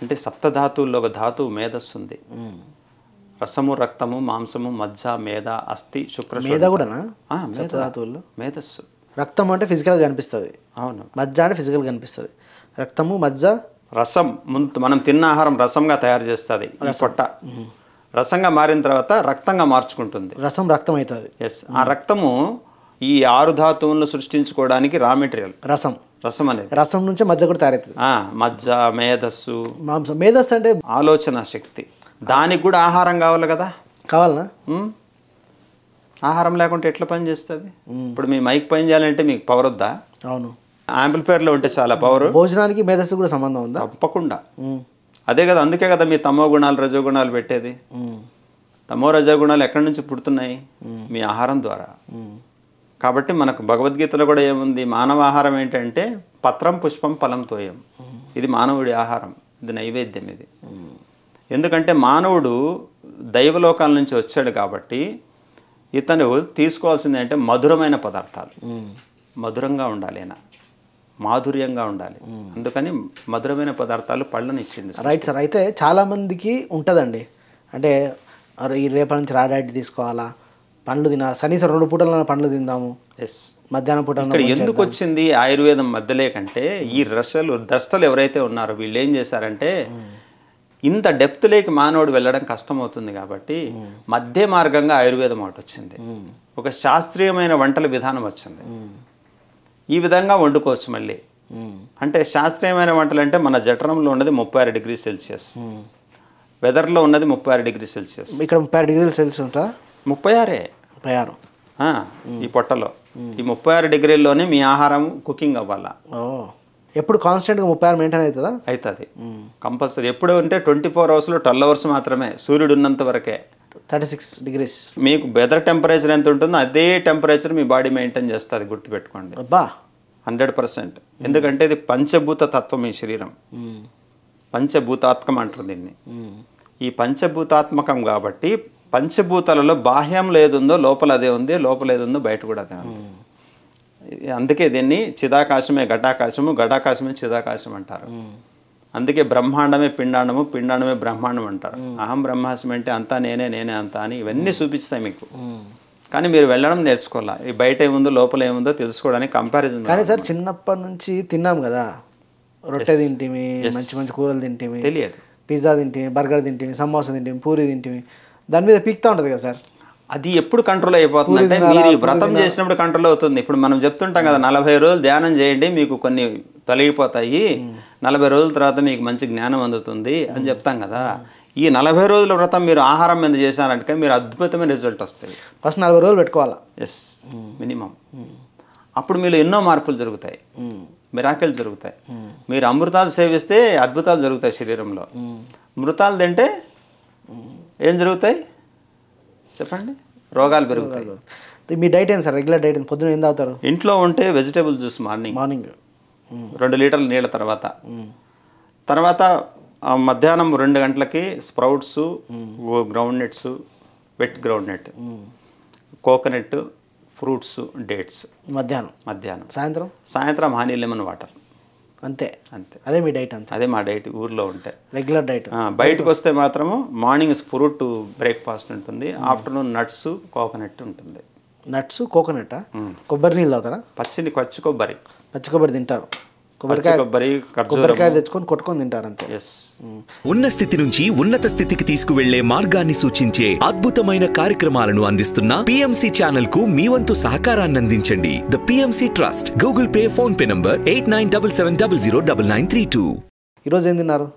అంటే సప్తధాతువుల్లో ఒక ధాతువు మేధస్సు ఉంది రసము రక్తము మాంసము మజ్జ మేధ అస్థి శుక్ర మేధ కూడా ధాతువుల్లో మేధస్సు రక్తం అంటే ఫిజికల్గా కనిపిస్తుంది అవును మధ్య అంటే ఫిజికల్ కనిపిస్తుంది రక్తము మజ్జ రసం ముందు మనం తిన్న ఆహారం రసంగా తయారు చేస్తుంది పొట్ట రసంగా మారిన తర్వాత రక్తంగా మార్చుకుంటుంది రసం రక్తం అవుతుంది ఎస్ ఆ రక్తము ఈ ఆరు ధాతువులను సృష్టించుకోవడానికి రా మెటీరియల్ రసం రసం అనేది రసం నుంచి మజ్జ కూడా తయారవుతుంది మజ్జ మేధస్సు మాంసం మేధస్సు అంటే ఆలోచన శక్తి దానికి కూడా ఆహారం కావాలి కదా కావాలనా ఆహారం లేకుంటే ఎట్లా పని చేస్తుంది ఇప్పుడు మీ మైక్ పని చేయాలంటే మీకు పవర్ వద్దా అవును ఆంప్లిఫైర్లో ఉంటే చాలా పవర్ భోజనానికి మేధస్సు కూడా సంబంధం ఉందా తప్పకుండా అదే కదా అందుకే కదా మీ తమో గుణాలు రజోగుణాలు పెట్టేది తమో రజోగుణాలు ఎక్కడి నుంచి పుడుతున్నాయి మీ ఆహారం ద్వారా కాబట్టి మనకు భగవద్గీతలో కూడా ఏముంది మానవ ఆహారం ఏంటంటే పత్రం పుష్పం ఫలం తోయం ఇది మానవుడి ఆహారం ఇది నైవేద్యం ఇది ఎందుకంటే మానవుడు దైవలోకాల నుంచి వచ్చాడు కాబట్టి ఇతను తీసుకోవాల్సింది అంటే మధురమైన పదార్థాలు మధురంగా ఉండాలి అయినా మాధుర్యంగా ఉండాలి అందుకని మధురమైన పదార్థాలు పళ్ళని ఇచ్చింది రైట్ సార్ అయితే చాలామందికి ఉంటుందండి అంటే ఈ రేపటి నుంచి రాడాటి తీసుకోవాలా పండ్లు తినా కనీసం రెండు పూటల పండ్లు తిందాము ఎస్ మధ్యాహ్నం పూట ఇక్కడ ఎందుకు వచ్చింది ఆయుర్వేదం మధ్యలే కంటే ఈ రసలు ద్రష్టలు ఎవరైతే ఉన్నారో వీళ్ళు ఏం చేశారంటే hmm. ఇంత డెప్త్ లేక మానవుడు వెళ్ళడం కష్టమవుతుంది కాబట్టి hmm. మధ్య మార్గంగా ఆయుర్వేదం ఒకటి వచ్చింది hmm. ఒక శాస్త్రీయమైన వంటల విధానం వచ్చింది ఈ విధంగా వండుకోవచ్చు మళ్ళీ అంటే శాస్త్రీయమైన వంటలు అంటే మన జఠరంలో ఉన్నది ముప్పై ఆరు డిగ్రీ సెల్సియస్ వెదర్లో ఉన్నది ముప్పై ఆరు డిగ్రీ సెల్సియస్ ఇక్కడ ముప్పై ఆరు సెల్సియస్ ఉంటా ముప్పై ఆరే ముప్పై ఆరు ఈ పొట్టలో ఈ ముప్పై ఆరు డిగ్రీల్లోనే మీ ఆహారం కుకింగ్ అవ్వాలా ఎప్పుడు కాన్స్టెంట్గా ముప్పై ఆరు మెయింటైన్ అవుతుందా అవుతుంది కంపల్సరీ ఎప్పుడు అంటే ట్వంటీ ఫోర్ అవర్స్లో ట్వెల్వ్ అవర్స్ మాత్రమే సూర్యుడు ఉన్నంత వరకే థర్టీ సిక్స్ డిగ్రీస్ మీకు బెదర్ టెంపరేచర్ ఎంత ఉంటుందో అదే టెంపరేచర్ మీ బాడీ మెయింటైన్ చేస్తుంది గుర్తుపెట్టుకోండి అబ్బా హండ్రెడ్ పర్సెంట్ ఎందుకంటే ఇది పంచభూత తత్వం ఈ శరీరం పంచభూతాత్మకం అంటారు దీన్ని ఈ పంచభూతాత్మకం కాబట్టి పంచభూతాలలో బాహ్యంలో ఉందో లోపల అదే ఉంది లోపల ఏదుందో బయట కూడా అదే ఉంది అందుకే దీన్ని చిదాకాశమే ఘటాకాశము ఘటాకాశమే చిదాకాశం అంటారు అందుకే బ్రహ్మాండమే పిండాండము పిండాండమే బ్రహ్మాండం అంటారు అహం బ్రహ్మాస్మి అంటే అంతా నేనే నేనే అంతా అని ఇవన్నీ చూపిస్తాయి మీకు కానీ మీరు వెళ్ళడం నేర్చుకోవాలి బయట ఏముందో లోపల ఏముందో తెలుసుకోవడానికి కంపారిజన్ కానీ సార్ చిన్నప్పటి నుంచి తిన్నాం కదా రొట్టె తింటివి మంచి మంచి కూరలు తింటిమి తెలియదు పిజ్జా తింటివి బర్గర్ తింటివి సమోసా తింటివి పూరి తింటివి దాని మీద పీక్తా ఉంటుంది కదా సార్ అది ఎప్పుడు కంట్రోల్ అయిపోతుంది అంటే మీరు వ్రతం చేసినప్పుడు కంట్రోల్ అవుతుంది ఇప్పుడు మనం చెప్తుంటాం కదా నలభై రోజులు ధ్యానం చేయండి మీకు కొన్ని తొలగిపోతాయి నలభై రోజుల తర్వాత మీకు మంచి జ్ఞానం అందుతుంది అని చెప్తాం కదా ఈ నలభై రోజుల వ్రతం మీరు ఆహారం మీద చేశారంటే మీరు అద్భుతమైన రిజల్ట్ వస్తుంది ఫస్ట్ నలభై రోజులు పెట్టుకోవాలా ఎస్ మినిమం అప్పుడు మీరు ఎన్నో మార్పులు జరుగుతాయి మిరాకిల్ జరుగుతాయి మీరు అమృతాలు సేవిస్తే అద్భుతాలు జరుగుతాయి శరీరంలో మృతాలు తింటే ఏం జరుగుతాయి చెప్పండి రోగాలు పెరుగుతాయి మీ డైట్ ఏం సార్ రెగ్యులర్ డైట్ పొద్దున ఏం తాగుతారు ఇంట్లో ఉంటే వెజిటేబుల్ జ్యూస్ మార్నింగ్ మార్నింగ్ రెండు లీటర్ల నీళ్ళ తర్వాత తర్వాత మధ్యాహ్నం రెండు గంటలకి sprouts groundnuts wet groundnut coconut fruits dates మధ్యాహ్నం మధ్యాహ్నం సాయంత్రం సాయంత్రం హానీ లెమన్ వాటర్ అంతే అంతే అదే మీ డైట్ అంతే అదే మా డైట్ ఊర్లో ఉంటే రెగ్యులర్ డైట్ బయటకు వస్తే మాత్రము మార్నింగ్ ఫ్రూట్ బ్రేక్ఫాస్ట్ ఉంటుంది ఆఫ్టర్నూన్ నట్స్ కోకోనట్ ఉంటుంది నట్స్ కోకోనట్ కొబ్బరి నీళ్ళు అవుతారా పచ్చిని కొచ్చి కొబ్బరి పచ్చి కొబ్బరి తింటారు కొబ్బరికాయ కొబ్బరి కొబ్బరికాయ తెచ్చుకొని కొట్టుకొని తింటారు అంతే ఉన్న స్థితి నుంచి ఉన్నత స్థితికి తీసుకువెళ్లే మార్గాన్ని సూచించే అద్భుతమైన కార్యక్రమాలను అందిస్తున్న పిఎంసి ఛానల్ కు మీ వంతు సహకారాన్ని అందించండి the PMC trust Google pay phone pay number eight nine double seven double zero double nine three two ఈరోజు ఏం తిన్నారు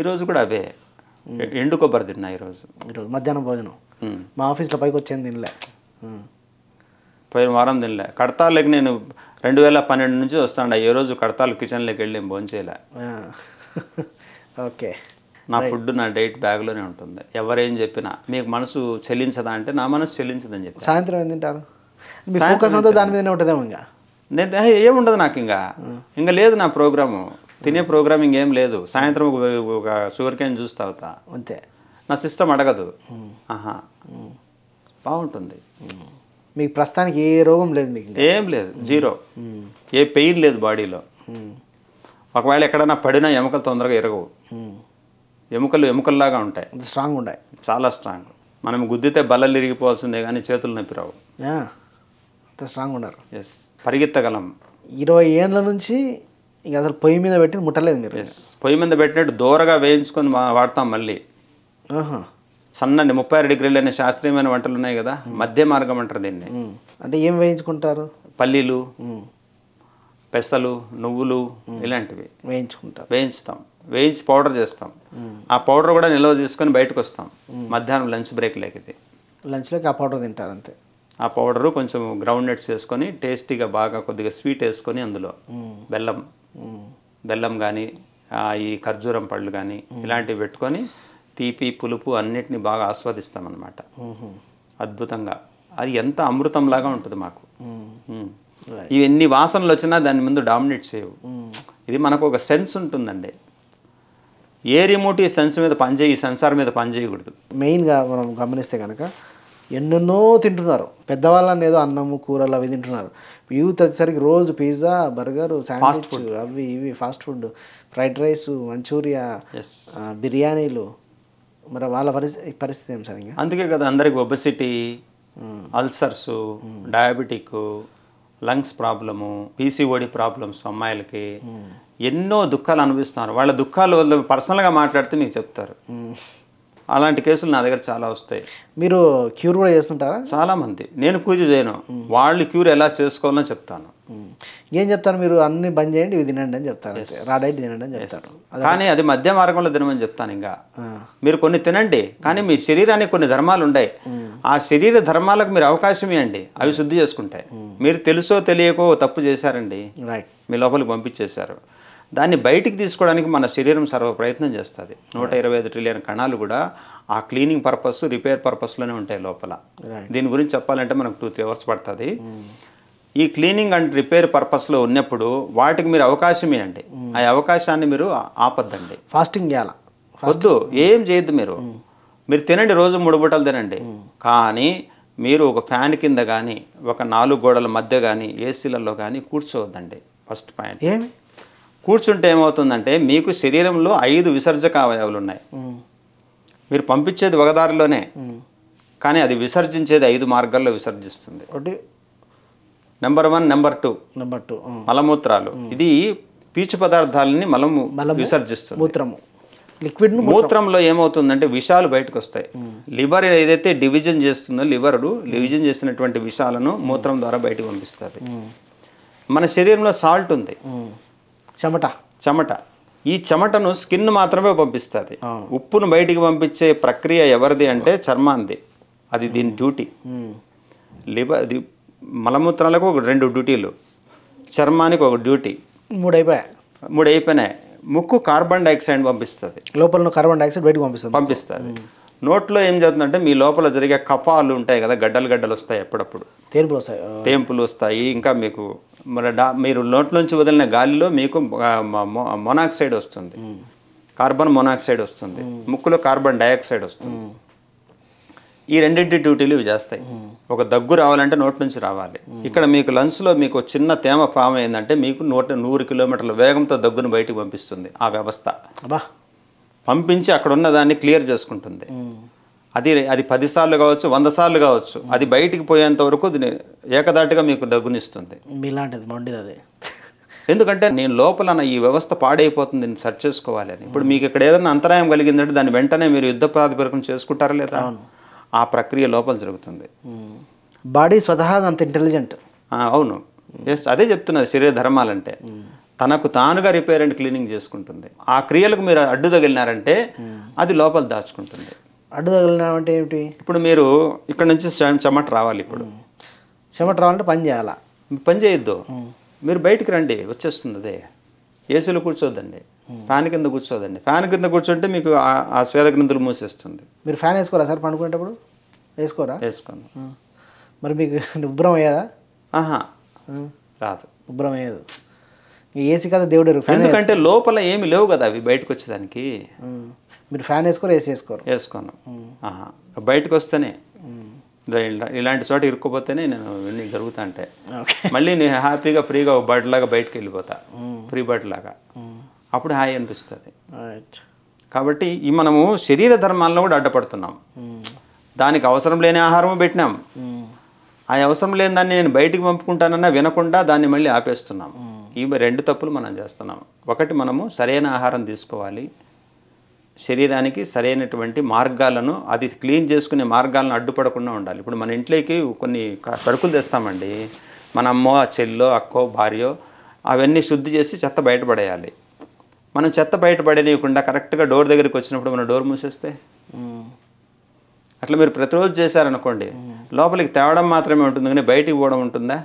ఈరోజు కూడా అవే ఎండు కొబ్బరి తిన్నా ఈరోజు ఈరోజు మధ్యాహ్నం భోజనం మా ఆఫీస్లో పైకి వచ్చేది తినలే పోయిన వారం తినలే కడతా లేక నేను రెండు వేల పన్నెండు నుంచి వస్తాండ ఏ రోజు కడతాలు కిచెన్లోకి వెళ్ళి భోంచేయలే [laughs] ఓకే నా ఫుడ్ నా డైట్ బ్యాగ్లోనే ఉంటుంది ఎవరేం చెప్పినా మీకు మనసు చెల్లించదా అంటే నా మనసు చెల్లించదని చెప్పి సాయంత్రం ఏం తింటారు దాని మీదనే ఉంటుంది ఇంకా నేను ఏముండదు నాకు ఇంకా ఇంకా లేదు నా ప్రోగ్రాము తినే ప్రోగ్రామింగ్ ఏం లేదు సాయంత్రం ఒక షుగర్ కేన్ జ్యూస్ తాగుతా అంతే నా సిస్టమ్ అడగదు ఆహా బాగుంటుంది మీకు ప్రస్తుతానికి ఏ రోగం లేదు మీకు ఏం లేదు జీరో ఏ పెయిన్ లేదు బాడీలో ఒకవేళ ఎక్కడైనా పడినా ఎముకలు తొందరగా ఎరగవు ఎముకలు ఎముకల్లాగా ఉంటాయి స్ట్రాంగ్ ఉంటాయి చాలా స్ట్రాంగ్ మనం గుద్దితే బల్లలు ఇరిగిపోవాల్సిందే కానీ చేతులు నొప్పి రావు అంత స్ట్రాంగ్ ఉండరు ఎస్ పరిగెత్తగలం ఇరవై ఏండ్ల నుంచి ఇక అసలు పొయ్యి మీద పెట్టి ముట్టలేదు మీరు పొయ్యి మీద పెట్టినట్టు దూరగా వేయించుకొని వాడతాం మళ్ళీ సన్నని ముప్పై ఆరు డిగ్రీలు అనే శాస్త్రీయమైన వంటలు ఉన్నాయి కదా మధ్య మార్గం అంటారు దీన్ని అంటే ఏం వేయించుకుంటారు పల్లీలు పెసలు నువ్వులు ఇలాంటివి వేయించుకుంటాం వేయించుతాం వేయించి పౌడర్ చేస్తాం ఆ పౌడర్ కూడా నిల్వ తీసుకొని బయటకు వస్తాం మధ్యాహ్నం లంచ్ బ్రేక్ లేకది లంచ్లోకి ఆ పౌడర్ తింటారు అంతే ఆ పౌడరు కొంచెం గ్రౌండ్ నట్స్ వేసుకొని టేస్టీగా బాగా కొద్దిగా స్వీట్ వేసుకొని అందులో బెల్లం బెల్లం కానీ ఈ ఖర్జూరం పళ్ళు కానీ ఇలాంటివి పెట్టుకొని తీపి పులుపు అన్నిటిని బాగా ఆస్వాదిస్తామన్నమాట అద్భుతంగా అది ఎంత అమృతంలాగా ఉంటుంది మాకు ఇవన్నీ వాసనలు వచ్చినా దాని ముందు డామినేట్ చేయవు ఇది మనకు ఒక సెన్స్ ఉంటుందండి ఏ రిమోట్ ఈ సెన్స్ మీద పనిచేయి ఈ సెన్సార్ మీద పనిచేయకూడదు మెయిన్గా మనం గమనిస్తే కనుక ఎన్నెన్నో తింటున్నారు పెద్దవాళ్ళని ఏదో అన్నము కూరలు అవి తింటున్నారు యూత్ వచ్చేసరికి రోజు పిజ్జా బర్గర్ శాండ్విచ్ అవి ఇవి fast food fried rice manchurian బిర్యానీలు మరి వాళ్ళ పరిస్థితి పరిస్థితి ఏం సార్ ఇంకా అందుకే కదా అందరికి obesity ulcers diabetic lungs problem PCOD problems అమ్మాయిలకి ఎన్నో దుఃఖాలు అనుభవిస్తున్నారు వాళ్ళ దుఃఖాలు వాళ్ళు పర్సనల్గా మాట్లాడితే మీకు చెప్తారు అలాంటి కేసులు నా దగ్గర చాలా వస్తాయి మీరు క్యూర్ కూడా చేస్తుంటారా చాలా మంది నేను క్యూర్ చేయను వాళ్ళు క్యూర్ ఎలా చేసుకోవాలో చెప్తాను ఏం చెప్తాను మీరు అన్ని బంద్ చేయండి ఇవి తినండి అని చెప్తాను రా డైట్ తినండి అని చెప్తాను కానీ అది మధ్య మార్గంలో తినమని చెప్తాను ఇంకా మీరు కొన్ని తినండి కానీ మీ శరీరానికి కొన్ని ధర్మాలు ఉన్నాయి ఆ శరీర ధర్మాలకు మీరు అవకాశం ఇవ్వండి అవి శుద్ధి చేసుకుంటాయి మీరు తెలుసో తెలియకో తప్పు చేశారండి మీ లోపలికి పంపించేశారు దాన్ని బయటికి తీసుకోవడానికి మన శరీరం సర్వ ప్రయత్నం చేస్తుంది నూట ఇరవై ఐదు ట్రిలియన్ కణాలు కూడా ఆ క్లీనింగ్ పర్పస్ రిపేర్ పర్పస్లోనే ఉంటాయి లోపల దీని గురించి చెప్పాలంటే మనకు టూ త్రీ అవర్స్ పడుతుంది ఈ క్లీనింగ్ అండ్ రిపేర్ పర్పస్లో ఉన్నప్పుడు వాటికి మీరు అవకాశం ఇవ్వండి hmm. ఆ అవకాశాన్ని మీరు ఆపద్దండి ఫాస్టింగ్ చేయాలా వద్దు ఏం చేయొద్దు మీరు hmm. మీరు తినండి రోజు మూడు బుట్టలు తినండి hmm. కానీ మీరు ఒక ఫ్యాన్ కింద కానీ ఒక నాలుగు గోడల మధ్య కానీ ఏసీలలో కానీ కూర్చోవద్దండి ఫస్ట్ పాయింట్ ఏమి కూర్చుంటే ఏమవుతుందంటే మీకు శరీరంలో ఐదు విసర్జక అవయవాలు ఉన్నాయి మీరు పంపించేది ఒక దారిలోనే కానీ అది విసర్జించేది ఐదు మార్గాల్లో విసర్జిస్తుంది ఒకటి number one number two number two మలమూత్రాలు ఇది పీచు పదార్థాలని మలము విసర్జిస్తుంది మూత్రము లిక్విడ్ మూత్రంలో ఏమవుతుందంటే విషాలు బయటకు వస్తాయి లివర్ ఏదైతే డివిజన్ చేస్తుందో లివరు డివిజన్ చేసినటువంటి విషాలను మూత్రం ద్వారా బయటకు పంపిస్తారు మన శరీరంలో సాల్ట్ ఉంది చెమట చెమట ఈ చెమటను స్కిన్ మాత్రమే పంపిస్తుంది ఉప్పును బయటికి పంపించే ప్రక్రియ ఎవరిది అంటే చర్మాంది అది దీని డ్యూటీ లిబర్ అది మలమూత్రాలకు ఒక రెండు డ్యూటీలు చర్మానికి ఒక డ్యూటీ మూడు మూడు అయిపోయినాయి ముక్కు కార్బన్ డైఆక్సైడ్ పంపిస్తుంది లోపల కార్బన్ డైఆక్సైడ్ బయటకు పంపిస్తుంది పంపిస్తుంది నోట్లో ఏం జరుగుతుందంటే మీ లోపల జరిగే కఫాలు ఉంటాయి కదా గడ్డలు గడ్డలు వస్తాయి అప్పుడప్పుడు తేంపులు వస్తాయి తేంపులు వస్తాయి ఇంకా మీకు మరి డా మీరు నోట్లోంచి వదిలిన గాలిలో మీకు మొనాక్సైడ్ వస్తుంది కార్బన్ మొనాక్సైడ్ వస్తుంది ముక్కులో కార్బన్ డైఆక్సైడ్ వస్తుంది ఈ రెండింటి డ్యూటీలు ఇవి చేస్తాయి ఒక దగ్గు రావాలంటే నోటి నుంచి రావాలి ఇక్కడ మీకు లంగ్స్లో మీకు చిన్న తేమ ఫామ్ అయిందంటే మీకు నూట నూరు కిలోమీటర్ల వేగంతో దగ్గును బయటకు పంపిస్తుంది ఆ వ్యవస్థ అబ్బా పంపించి అక్కడ ఉన్న దాన్ని క్లియర్ చేసుకుంటుంది అది అది పదిసార్లు కావచ్చు వంద సార్లు కావచ్చు అది బయటికి పోయేంత వరకు ఏకదాటిగా మీకు డబ్బునిస్తుంది మీలాంటిది మొండిది అదే ఎందుకంటే నేను లోపల ఈ వ్యవస్థ పాడైపోతుంది నేను సర్చ్ చేసుకోవాలి అని ఇప్పుడు మీకు ఇక్కడ ఏదైనా అంతరాయం కలిగిందంటే దాన్ని వెంటనే మీరు యుద్ధ ప్రాతిపదికం చేసుకుంటారా లేదా ఆ ప్రక్రియ లోపల జరుగుతుంది బాడీ స్వతహాగా అంత ఇంటెలిజెంట్ అవును ఎస్ అదే చెప్తున్నది శరీర ధర్మాలంటే తనకు తానుగా రిపేర్ అండ్ క్లీనింగ్ చేసుకుంటుంది ఆ క్రియలకు మీరు అడ్డు తగిలినారంటే అది లోపల దాచుకుంటుంది అడ్డు తగిలినామంటే ఏమిటి ఇప్పుడు మీరు ఇక్కడ నుంచి చెమట రావాలి ఇప్పుడు చెమట రావాలంటే పని చేయాలా పని చేయొద్దు మీరు బయటికి రండి వచ్చేస్తుంది అదే ఏసీలో కూర్చోద్దండి ఫ్యాన్ కింద కూర్చోదండి ఫ్యాన్ కింద కూర్చుంటే మీకు ఆ స్వేద గ్రంథులు మూసేస్తుంది మీరు ఫ్యాన్ వేసుకోరా సార్ పండుకునేటప్పుడు వేసుకోరా వేసుకోండి మరి మీకు [laughs] ఉబ్బరం అయ్యేదా ఆహా రాదు ఉబ్బరం అయ్యేది ఏసీ కదా దేవుడు ఎందుకంటే లోపల ఏమి లేవు కదా అవి బయటకు వచ్చేదానికి మీరు ఫ్యాన్ వేసుకోరు ఏసీ వేసుకోరు వేసుకోను బయటకు వస్తేనే ఇలాంటి చోట ఇరుక్కుపోతేనే నేను ఇవన్నీ జరుగుతా అంటే మళ్ళీ నేను హ్యాపీగా ఫ్రీగా బర్డ్ లాగా బయటకు వెళ్ళిపోతా ఫ్రీ బర్డ్ లాగా అప్పుడు హాయి అనిపిస్తుంది కాబట్టి ఈ మనము శరీర ధర్మాల్లో కూడా అడ్డపడుతున్నాం దానికి అవసరం లేని ఆహారము పెట్టినాం ఆ అవసరం లేని దాన్ని నేను బయటికి పంపుకుంటానన్నా వినకుండా దాన్ని మళ్ళీ ఆపేస్తున్నాం ఈ రెండు తప్పులు మనం చేస్తున్నాం ఒకటి మనము సరైన ఆహారం తీసుకోవాలి శరీరానికి సరైనటువంటి మార్గాలను అది క్లీన్ చేసుకునే మార్గాలను అడ్డుపడకుండా ఉండాలి ఇప్పుడు మన ఇంట్లోకి కొన్ని సరుకులు తెస్తామండి మన అమ్మో చెల్లో అక్కో భార్యో అవన్నీ శుద్ధి చేసి చెత్త బయటపడేయాలి మనం చెత్త బయటపడేయకుండా కరెక్ట్గా డోర్ దగ్గరికి వచ్చినప్పుడు మనం డోర్ మూసేస్తే అట్లా మీరు ప్రతిరోజు చేశారనుకోండి లోపలికి తేవడం మాత్రమే ఉంటుంది కానీ బయటికి పోవడం ఉంటుందా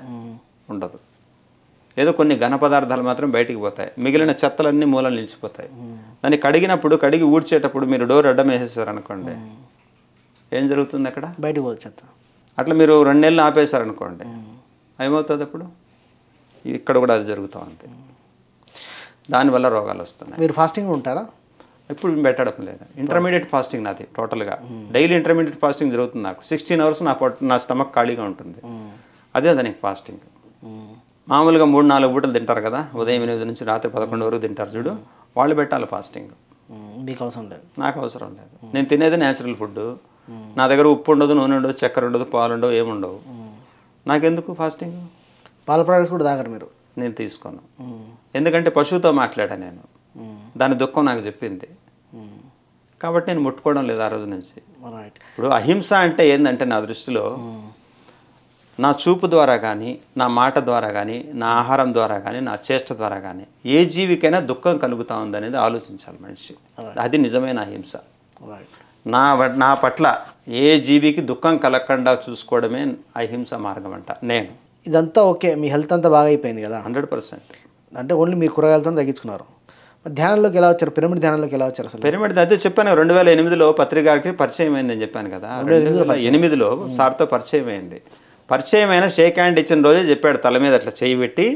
ఉండదు ఏదో కొన్ని ఘన పదార్థాలు మాత్రం బయటికి పోతాయి మిగిలిన చెత్తలన్నీ మూలం నిలిచిపోతాయి దాన్ని కడిగినప్పుడు కడిగి ఊడ్చేటప్పుడు మీరు డోర్ అడ్డం వేసేసారు అనుకోండి ఏం జరుగుతుంది అక్కడ బయటకు పోదు చెత్త అట్లా మీరు రెండు నెలలు అనుకోండి ఏమవుతుంది అప్పుడు ఇక్కడ కూడా అది జరుగుతూ ఉంది దానివల్ల రోగాలు వస్తున్నాయి మీరు ఫాస్టింగ్ ఉంటారా ఎప్పుడు పెట్టడం లేదు ఇంటర్మీడియట్ ఫాస్టింగ్ నాది టోటల్గా డైలీ ఇంటర్మీడియట్ ఫాస్టింగ్ జరుగుతుంది నాకు సిక్స్టీన్ అవర్స్ నా నా స్టమక్ ఖాళీగా ఉంటుంది అదే దానికి ఫాస్టింగ్ మామూలుగా మూడు నాలుగు పూటలు తింటారు కదా ఉదయం ఎనిమిది నుంచి రాత్రి పదకొండు వరకు తింటారు చూడు వాళ్ళు పెట్టాలి ఫాస్టింగ్ మీకు అవసరం లేదు నాకు అవసరం లేదు నేను తినేది న్యాచురల్ ఫుడ్ నా దగ్గర ఉప్పు ఉండదు నూనె ఉండదు చక్కెర ఉండదు పాలు ఉండవు ఏముండవు నాకెందుకు ఫాస్టింగ్ పాల ప్రోడక్ట్స్ కూడా తాగరు మీరు నేను తీసుకోను ఎందుకంటే పశువుతో మాట్లాడా నేను దాని దుఃఖం నాకు చెప్పింది కాబట్టి నేను ముట్టుకోవడం లేదు ఆ రోజు నుంచి ఇప్పుడు అహింస అంటే ఏంటంటే నా దృష్టిలో నా చూపు ద్వారా కానీ నా మాట ద్వారా కానీ నా ఆహారం ద్వారా కానీ నా చేష్ట ద్వారా కానీ ఏ జీవికైనా దుఃఖం కలుగుతూ ఉందనేది ఆలోచించాలి మనిషి అది నిజమైన అహింస నా నా పట్ల ఏ జీవికి దుఃఖం కలగకుండా చూసుకోవడమే అహింస మార్గం అంట నేను ఇదంతా ఓకే మీ హెల్త్ అంతా బాగా అయిపోయింది కదా హండ్రెడ్ పర్సెంట్ అంటే ఓన్లీ మీ కూరగాయలతో తగ్గించుకున్నారు ధ్యానంలోకి ఎలా వచ్చారు పిరమిడ్ ధ్యానంలోకి ఎలా వచ్చారు అసలు పిరమిడ్ అదే చెప్పాను రెండు వేల ఎనిమిదిలో పత్రికారికి పరిచయం అయిందని చెప్పాను కదా ఎనిమిదిలో సార్తో పరిచయం అయింది పరిచయమైన షేక్ హ్యాండ్ ఇచ్చిన రోజే చెప్పాడు తల మీద అట్లా చేయి పెట్టి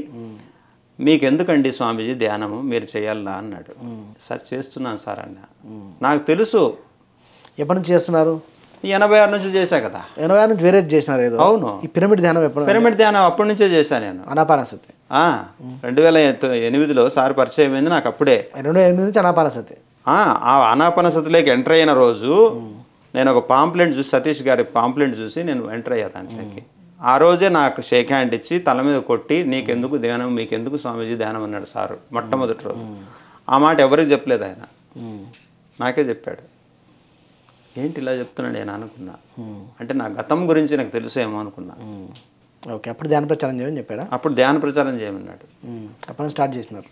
మీకెందుకండి స్వామీజీ ధ్యానము మీరు చేయాలన్నా అన్నాడు సార్ చేస్తున్నాను సార్ అన్న నాకు తెలుసు ఎప్పటి నుంచి చేస్తున్నారు ఎనభై ఆరు నుంచి చేశా కదా ఎనభై ఆరు నుంచి వేరే చేసినారు ఏదో అవును ఈ పిరమిడ్ ధ్యానం ఎప్పుడు పిరమిడ్ ధ్యానం అప్పటి నుంచే చేశాను నేను అనాపానసతి రెండు వేల ఎనిమిదిలో సార్ పరిచయం అయింది నాకు అప్పుడే రెండు వేల ఎనిమిది నుంచి అనాపానసతి ఆ అనాపానసతిలోకి ఎంటర్ అయిన రోజు నేను ఒక పాంప్లెంట్ చూసి సతీష్ గారి పాంప్లెంట్ చూసి నేను ఎంటర్ అయ్యా దానికి ఆ రోజే నాకు షేక్ హ్యాండ్ ఇచ్చి తల మీద కొట్టి నీకెందుకు ధ్యానం మీకెందుకు స్వామీజీ ధ్యానం అన్నాడు సారు మొట్టమొదటి రోజు ఆ మాట ఎవరికి చెప్పలేదు ఆయన నాకే చెప్పాడు ఏంటి ఇలా చెప్తున్నాడు నేను అనుకున్నా అంటే నా గతం గురించి నాకు తెలుసేమో అనుకున్నా ఓకే అప్పుడు ధ్యాన ప్రచారం చేయమని చెప్పాడు అప్పుడు ధ్యాన ప్రచారం చేయమన్నాడు అప్పటి స్టార్ట్ చేసినారు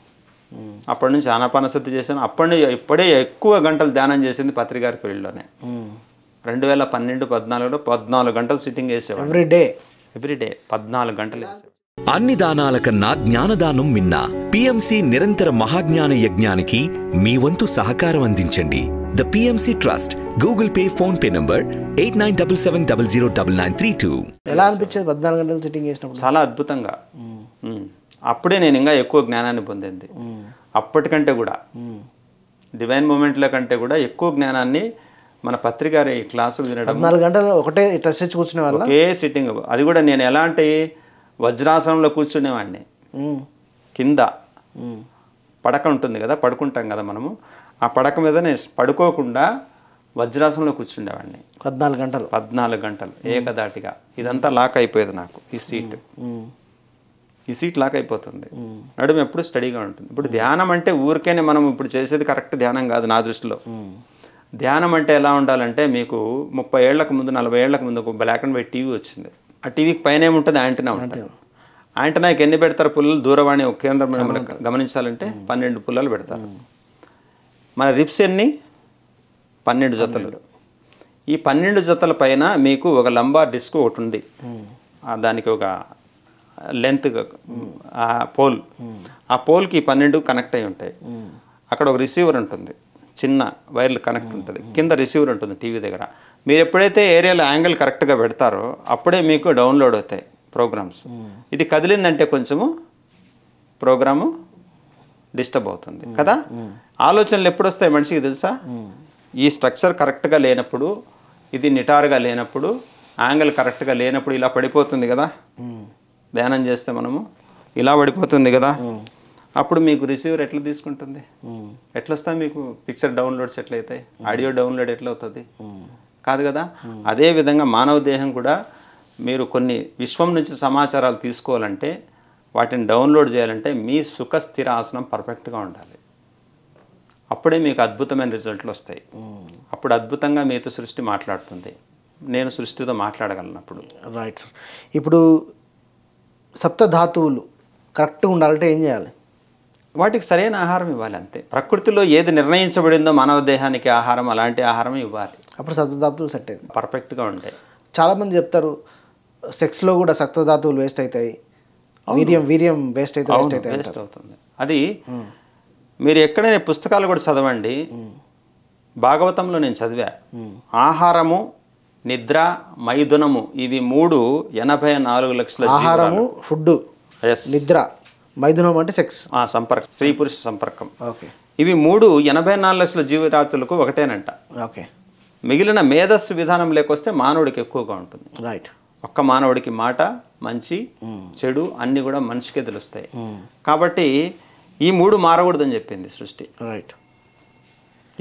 అప్పటి నుంచి ఆనాపానసతి చేశాను అప్పటి నుంచి ఇప్పుడే ఎక్కువ గంటలు ధ్యానం చేసింది పత్రికారి ఫీల్డ్లోనే రెండు వేల పన్నెండు పద్నాలుగులో పద్నాలుగు గంటలు సిట్టింగ్ చేసేవాడు ఎవ్రీ డే ఎవ్రీడే పద్నాలుగు గంటలు అన్ని దానాల కన్నా జ్ఞానదానం మిన్న పిఎంసి నిరంతర మహాజ్ఞాన యజ్ఞానికి మీ వంతు సహకారం అందించండి the PMC trust Google pay phone pay number eight nine double seven double zero double nine three two ఎలా అనిపించేది పద్నాలుగు గంటలు సిట్టింగ్ చేసినప్పుడు చాలా అద్భుతంగా అప్పుడే నేను ఇంకా ఎక్కువ జ్ఞానాన్ని పొందింది అప్పటికంటే కూడా డివైన్ మూమెంట్ల కంటే కూడా ఎక్కువ జ్ఞానాన్ని మన ఈ క్లాసులు వినడం నాలుగు గంటలు ఒకటే టచ్ కూర్చునే వాళ్ళు ఒకే సిట్టింగ్ అది కూడా నేను ఎలాంటి వజ్రాసనంలో కూర్చునేవాడిని కింద పడక ఉంటుంది కదా పడుకుంటాం కదా మనము ఆ పడక మీద నేను పడుకోకుండా వజ్రాసనంలో కూర్చుండేవాడిని పద్నాలుగు గంటలు పద్నాలుగు గంటలు ఏకదాటిగా ఇదంతా లాక్ అయిపోయేది నాకు ఈ సీట్ ఈ సీట్ లాక్ అయిపోతుంది నడుము ఎప్పుడు స్టడీగా ఉంటుంది ఇప్పుడు ధ్యానం అంటే ఊరికేనే మనం ఇప్పుడు చేసేది కరెక్ట్ ధ్యానం కాదు నా దృష్టిలో ధ్యానం అంటే ఎలా ఉండాలంటే మీకు ముప్పై ఏళ్లకు ముందు నలభై ఏళ్లకు ముందు ఒక బ్లాక్ అండ్ వైట్ టీవీ వచ్చింది ఆ టీవీకి పైన ఏముంటుంది యాంటనా ఉంటుంది యాంటనాకి ఎన్ని పెడతారు పుల్లలు దూరవాణి ఒక కేంద్రం గమనించాలంటే పన్నెండు పుల్లలు పెడతారు మన రిప్స్ ఎన్ని పన్నెండు జతలు ఈ పన్నెండు జతల పైన మీకు ఒక లంబా డిస్క్ ఒకటి ఉంది దానికి ఒక లెంత్ ఆ పోల్ ఆ పోల్కి పన్నెండు కనెక్ట్ అయి ఉంటాయి అక్కడ ఒక రిసీవర్ ఉంటుంది చిన్న వైర్లు కనెక్ట్ ఉంటుంది కింద రిసీవర్ ఉంటుంది టీవీ దగ్గర మీరు ఎప్పుడైతే ఏరియాలో యాంగిల్ కరెక్ట్గా పెడతారో అప్పుడే మీకు డౌన్లోడ్ అవుతాయి ప్రోగ్రామ్స్ ఇది కదిలిందంటే కొంచెము ప్రోగ్రాము డిస్టర్బ్ అవుతుంది కదా ఆలోచనలు ఎప్పుడు వస్తాయి మనిషికి తెలుసా ఈ స్ట్రక్చర్ కరెక్ట్గా లేనప్పుడు ఇది నిటారుగా లేనప్పుడు యాంగిల్ కరెక్ట్గా లేనప్పుడు ఇలా పడిపోతుంది కదా ధ్యానం చేస్తే మనము ఇలా పడిపోతుంది కదా అప్పుడు మీకు రిసీవర్ ఎట్లా తీసుకుంటుంది ఎట్లా వస్తా మీకు పిక్చర్ డౌన్లోడ్స్ ఎట్లయితాయి ఆడియో డౌన్లోడ్ ఎట్లా అవుతుంది కాదు కదా అదే విధంగా మానవ దేహం కూడా మీరు కొన్ని విశ్వం నుంచి సమాచారాలు తీసుకోవాలంటే వాటిని డౌన్లోడ్ చేయాలంటే మీ సుఖ స్థిరాసనం పర్ఫెక్ట్గా ఉండాలి అప్పుడే మీకు అద్భుతమైన రిజల్ట్లు వస్తాయి అప్పుడు అద్భుతంగా మీతో సృష్టి మాట్లాడుతుంది నేను సృష్టితో అప్పుడు రైట్ సార్ ఇప్పుడు సప్తధాతువులు కరెక్ట్గా ఉండాలంటే ఏం చేయాలి వాటికి సరైన ఆహారం ఇవ్వాలి అంతే ప్రకృతిలో ఏది నిర్ణయించబడిందో మానవ దేహానికి ఆహారం అలాంటి ఆహారం ఇవ్వాలి అప్పుడు సత్వధాతువులు సెట్ అయింది పర్ఫెక్ట్గా ఉంటాయి చాలామంది చెప్తారు సెక్స్లో కూడా సత్వధాతువులు వేస్ట్ అవుతాయి వీర్యం వీర్యం వేస్ట్ అయితే వేస్ట్ వేస్ట్ అవుతుంది అది మీరు ఎక్కడైనా పుస్తకాలు కూడా చదవండి భాగవతంలో నేను చదివా ఆహారము నిద్ర మైథునము ఇవి మూడు ఎనభై నాలుగు లక్షల ఆహారము ఫుడ్ నిద్ర మైథునం అంటే సెక్స్ సంపర్కం స్త్రీ పురుష సంపర్కం ఓకే ఇవి మూడు ఎనభై నాలుగు లక్షల జీవరాశులకు ఒకటేనంట ఓకే మిగిలిన మేధస్సు విధానం లేకొస్తే మానవుడికి ఎక్కువగా ఉంటుంది రైట్ ఒక్క మానవుడికి మాట మంచి hmm. చెడు అన్నీ కూడా మనిషికే తెలుస్తాయి hmm. కాబట్టి ఈ మూడు మారకూడదని చెప్పింది సృష్టి రైట్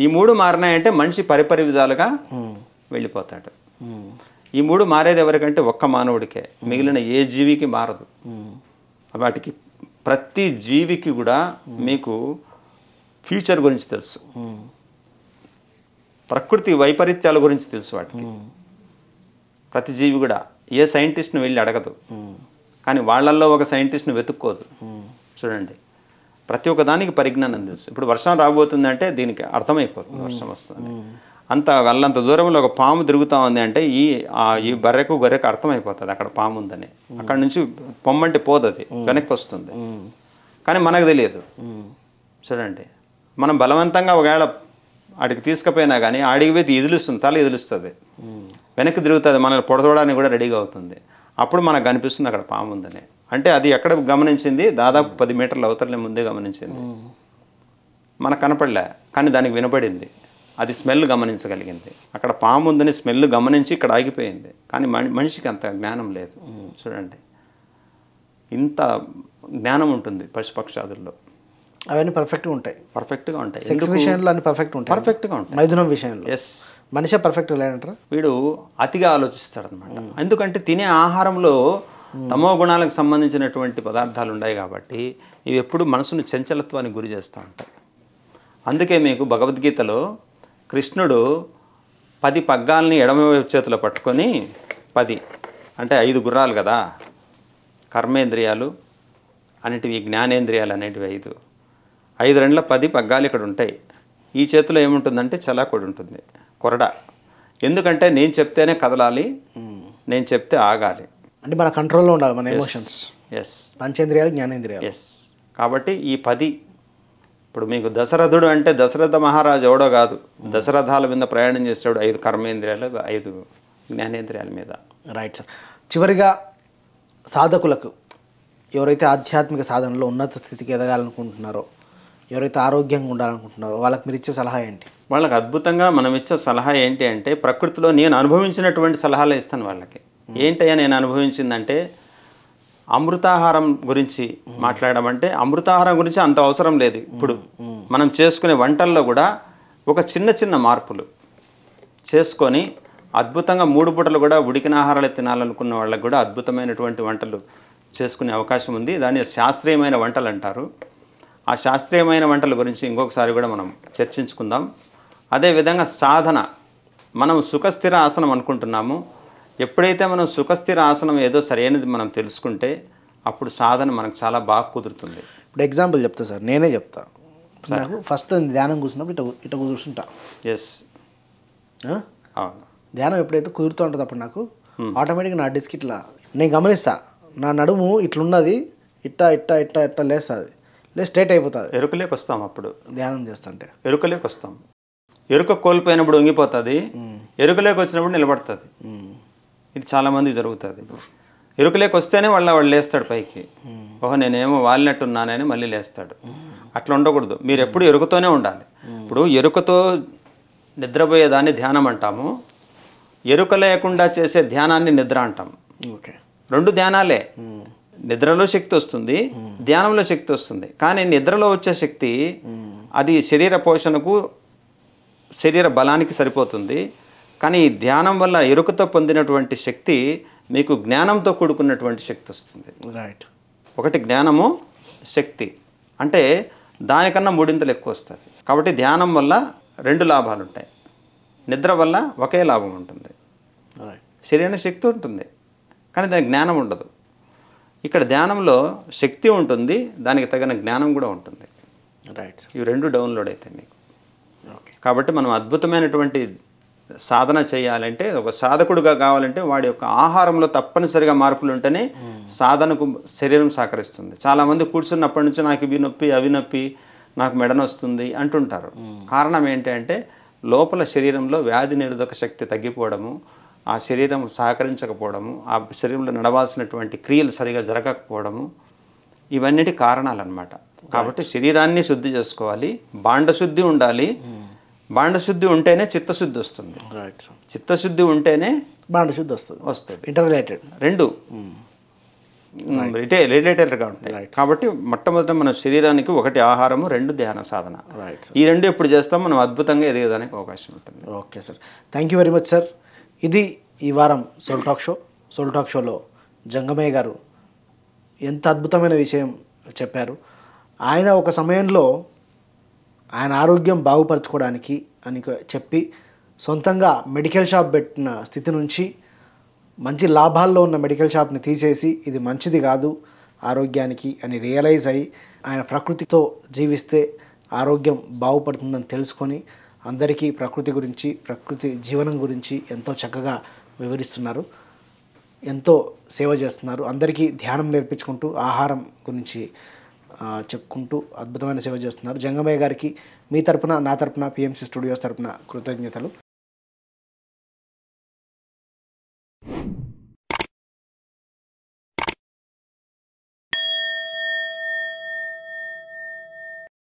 ఈ మూడు మారినాయంటే మనిషి పరిపరి విధాలుగా hmm. వెళ్ళిపోతాడు ఈ మూడు మారేది ఎవరికంటే ఒక్క మానవుడికే మిగిలిన ఏ జీవికి మారదు వాటికి ప్రతి జీవికి కూడా మీకు ఫ్యూచర్ గురించి తెలుసు ప్రకృతి వైపరీత్యాల గురించి తెలుసు వాటికి ప్రతి జీవి కూడా ఏ సైంటిస్ట్ని వెళ్ళి అడగదు కానీ వాళ్ళల్లో ఒక సైంటిస్ట్ని వెతుక్కోదు చూడండి ప్రతి ఒక్కదానికి పరిజ్ఞానం తెలుసు ఇప్పుడు వర్షం రాబోతుందంటే దీనికి అర్థమైపోతుంది వర్షం వస్తుంది అంత వాళ్ళంత దూరంలో ఒక పాము తిరుగుతూ ఉంది అంటే ఈ ఈ బర్రెకు గొర్రెకు అర్థమైపోతుంది అక్కడ పాము ఉందని అక్కడ నుంచి పొమ్మంటే పోతుంది వెనక్కి వస్తుంది కానీ మనకు తెలియదు చూడండి మనం బలవంతంగా ఒకవేళ ఆడికి తీసుకుపోయినా కానీ ఆడికి పోయి ఎదులుస్తుంది తల ఎదులుస్తుంది వెనక్కి తిరుగుతుంది మనల్ని పొడదోడానికి కూడా రెడీగా అవుతుంది అప్పుడు మనకు కనిపిస్తుంది అక్కడ పాము ఉందని అంటే అది ఎక్కడ గమనించింది దాదాపు పది మీటర్ల అవతలనే ముందే గమనించింది మనకు కనపడలే కానీ దానికి వినపడింది అది స్మెల్ గమనించగలిగింది అక్కడ పాము ఉందని స్మెల్ గమనించి ఇక్కడ ఆగిపోయింది కానీ మనిషికి అంత జ్ఞానం లేదు చూడండి ఇంత జ్ఞానం ఉంటుంది పశుపక్షాదుల్లో అవన్నీ పర్ఫెక్ట్గా ఉంటాయి పర్ఫెక్ట్గా ఉంటాయి సెక్స్ విషయంలో అన్ని పర్ఫెక్ట్ ఉంటాయి పర్ఫెక్ట్గా ఉంటాయి మైథునం విషయంలో ఎస్ మనిషి పర్ఫెక్ట్ లేదంటారా వీడు అతిగా ఆలోచిస్తాడు అనమాట ఎందుకంటే తినే ఆహారంలో తమో గుణాలకు సంబంధించినటువంటి పదార్థాలు ఉన్నాయి కాబట్టి ఇవి ఎప్పుడు మనసును చంచలత్వానికి గురి చేస్తూ ఉంటాయి అందుకే మీకు భగవద్గీతలో కృష్ణుడు పది పగ్గాల్ని ఎడమవైపు చేతిలో పట్టుకొని పది అంటే ఐదు గుర్రాలు కదా కర్మేంద్రియాలు అనేటివి జ్ఞానేంద్రియాలు అనేటివి ఐదు ఐదు రెండ్ల పది పగ్గాలు ఇక్కడ ఉంటాయి ఈ చేతిలో ఏముంటుందంటే కూడా ఉంటుంది కొరడ ఎందుకంటే నేను చెప్తేనే కదలాలి నేను చెప్తే ఆగాలి అంటే మన కంట్రోల్లో ఉండాలి మన ఎమోషన్స్ ఎస్ పంచేంద్రియాలు జ్ఞానేంద్రియాలు ఎస్ కాబట్టి ఈ పది ఇప్పుడు మీకు దశరథుడు అంటే దశరథ మహారాజు ఎవడో కాదు దశరథాల మీద ప్రయాణం చేసేవాడు ఐదు కర్మేంద్రియాలు ఐదు జ్ఞానేంద్రియాల మీద రైట్ సార్ చివరిగా సాధకులకు ఎవరైతే ఆధ్యాత్మిక సాధనలో ఉన్నత స్థితికి ఎదగాలనుకుంటున్నారో ఎవరైతే ఆరోగ్యంగా ఉండాలనుకుంటున్నారో వాళ్ళకి మీరు ఇచ్చే సలహా ఏంటి వాళ్ళకి అద్భుతంగా మనం ఇచ్చే సలహా ఏంటి అంటే ప్రకృతిలో నేను అనుభవించినటువంటి సలహాలు ఇస్తాను వాళ్ళకి hmm. ఏంటయ్యా నేను అనుభవించిందంటే అమృతాహారం గురించి మాట్లాడడం అంటే అమృతాహారం గురించి అంత అవసరం లేదు ఇప్పుడు మనం చేసుకునే వంటల్లో కూడా ఒక చిన్న చిన్న మార్పులు చేసుకొని అద్భుతంగా మూడు పూటలు కూడా ఉడికిన ఆహారాలు తినాలనుకున్న వాళ్ళకు కూడా అద్భుతమైనటువంటి వంటలు చేసుకునే అవకాశం ఉంది దాన్ని శాస్త్రీయమైన వంటలు అంటారు ఆ శాస్త్రీయమైన వంటల గురించి ఇంకొకసారి కూడా మనం చర్చించుకుందాం అదేవిధంగా సాధన మనం సుఖస్థిర ఆసనం అనుకుంటున్నాము ఎప్పుడైతే మనం సుఖస్థిర ఆసనం ఏదో సరైనది మనం తెలుసుకుంటే అప్పుడు సాధన మనకు చాలా బాగా కుదురుతుంది ఇప్పుడు ఎగ్జాంపుల్ చెప్తా సార్ నేనే చెప్తా నాకు ఫస్ట్ ధ్యానం కూర్చున్నప్పుడు ఇట ఇట కూర్చుంటా ఎస్ అవును ధ్యానం ఎప్పుడైతే కుదురుతూ ఉంటుంది అప్పుడు నాకు ఆటోమేటిక్గా hmm. నా డిస్క్ ఇట్లా నేను గమనిస్తా నా నడుము ఇట్లున్నది ఇట్టా ఇట్టా ఇట్టా ఇట్టా లేస్తుంది లేదు స్ట్రేట్ అయిపోతుంది ఎరుకలేకి వస్తాం అప్పుడు ధ్యానం చేస్తుంటే ఎరుకలేకి వస్తాం ఎరుక కోల్పోయినప్పుడు ఉంగిపోతుంది hmm. ఎరుకలేకి వచ్చినప్పుడు నిలబడుతుంది hmm. ఇది చాలామంది జరుగుతుంది ఇరుకులేకి వస్తేనే వాళ్ళ వాళ్ళు లేస్తాడు పైకి ఓహో నేనేమో వాలినట్టున్నానని మళ్ళీ లేస్తాడు అట్లా ఉండకూడదు మీరు ఎప్పుడు ఎరుకుతోనే ఉండాలి ఇప్పుడు ఎరుకతో నిద్రపోయేదాన్ని ధ్యానం అంటాము ఎరుక లేకుండా చేసే ధ్యానాన్ని నిద్ర అంటాం రెండు ధ్యానాలే నిద్రలో శక్తి వస్తుంది ధ్యానంలో శక్తి వస్తుంది కానీ నిద్రలో వచ్చే శక్తి అది శరీర పోషణకు శరీర బలానికి సరిపోతుంది కానీ ఈ ధ్యానం వల్ల ఎరుకతో పొందినటువంటి శక్తి మీకు జ్ఞానంతో కూడుకున్నటువంటి శక్తి వస్తుంది రైట్ ఒకటి జ్ఞానము శక్తి అంటే దానికన్నా మూడింతలు ఎక్కువ వస్తుంది కాబట్టి ధ్యానం వల్ల రెండు లాభాలు ఉంటాయి నిద్ర వల్ల ఒకే లాభం ఉంటుంది శరీరణ శక్తి ఉంటుంది కానీ దానికి జ్ఞానం ఉండదు ఇక్కడ ధ్యానంలో శక్తి ఉంటుంది దానికి తగిన జ్ఞానం కూడా ఉంటుంది రైట్ ఇవి రెండు డౌన్లోడ్ అవుతాయి మీకు కాబట్టి మనం అద్భుతమైనటువంటి సాధన చేయాలంటే ఒక సాధకుడుగా కావాలంటే వాడి యొక్క ఆహారంలో తప్పనిసరిగా మార్పులు ఉంటేనే సాధనకు శరీరం సహకరిస్తుంది చాలామంది కూర్చున్నప్పటి నుంచి నాకు ఇవి నొప్పి అవి నొప్పి నాకు మెడనొస్తుంది అంటుంటారు కారణం ఏంటంటే లోపల శరీరంలో వ్యాధి నిరోధక శక్తి తగ్గిపోవడము ఆ శరీరం సహకరించకపోవడము ఆ శరీరంలో నడవాల్సినటువంటి క్రియలు సరిగా జరగకపోవడము ఇవన్నిటి కారణాలన్నమాట కాబట్టి శరీరాన్ని శుద్ధి చేసుకోవాలి బాండ శుద్ధి ఉండాలి బాండశుద్ధి ఉంటేనే చిత్తశుద్ధి వస్తుంది చిత్తశుద్ధి ఉంటేనే బాండశుద్ధి వస్తుంది వస్తుంది ఇంటర్ రిలేటెడ్ రెండు ఇటే hmm. hmm. రిలేటెడ్గా ఉంటాయి కాబట్టి మొట్టమొదట మన శరీరానికి ఒకటి ఆహారము రెండు ధ్యాన సాధన ఈ రెండు ఎప్పుడు చేస్తాం మనం అద్భుతంగా ఎదగడానికి అవకాశం ఉంటుంది okay sir thank you very much sir ఇది ఈ వారం soul talk show soul talk షోలో జంగమయ్య గారు ఎంత అద్భుతమైన విషయం చెప్పారు ఆయన ఒక సమయంలో ఆయన ఆరోగ్యం బాగుపరచుకోవడానికి అని చెప్పి సొంతంగా మెడికల్ షాప్ పెట్టిన స్థితి నుంచి మంచి లాభాల్లో ఉన్న మెడికల్ షాప్ని తీసేసి ఇది మంచిది కాదు ఆరోగ్యానికి అని రియలైజ్ అయ్యి ఆయన ప్రకృతితో జీవిస్తే ఆరోగ్యం బాగుపడుతుందని తెలుసుకొని అందరికీ ప్రకృతి గురించి ప్రకృతి జీవనం గురించి ఎంతో చక్కగా వివరిస్తున్నారు ఎంతో సేవ చేస్తున్నారు అందరికీ ధ్యానం నేర్పించుకుంటూ ఆహారం గురించి చెప్పుకుంటూ అద్భుతమైన సేవ చేస్తున్నారు జంగమయ్య గారికి మీ తరపున నా తరపున పిఎంసి స్టూడియోస్ తరపున కృతజ్ఞతలు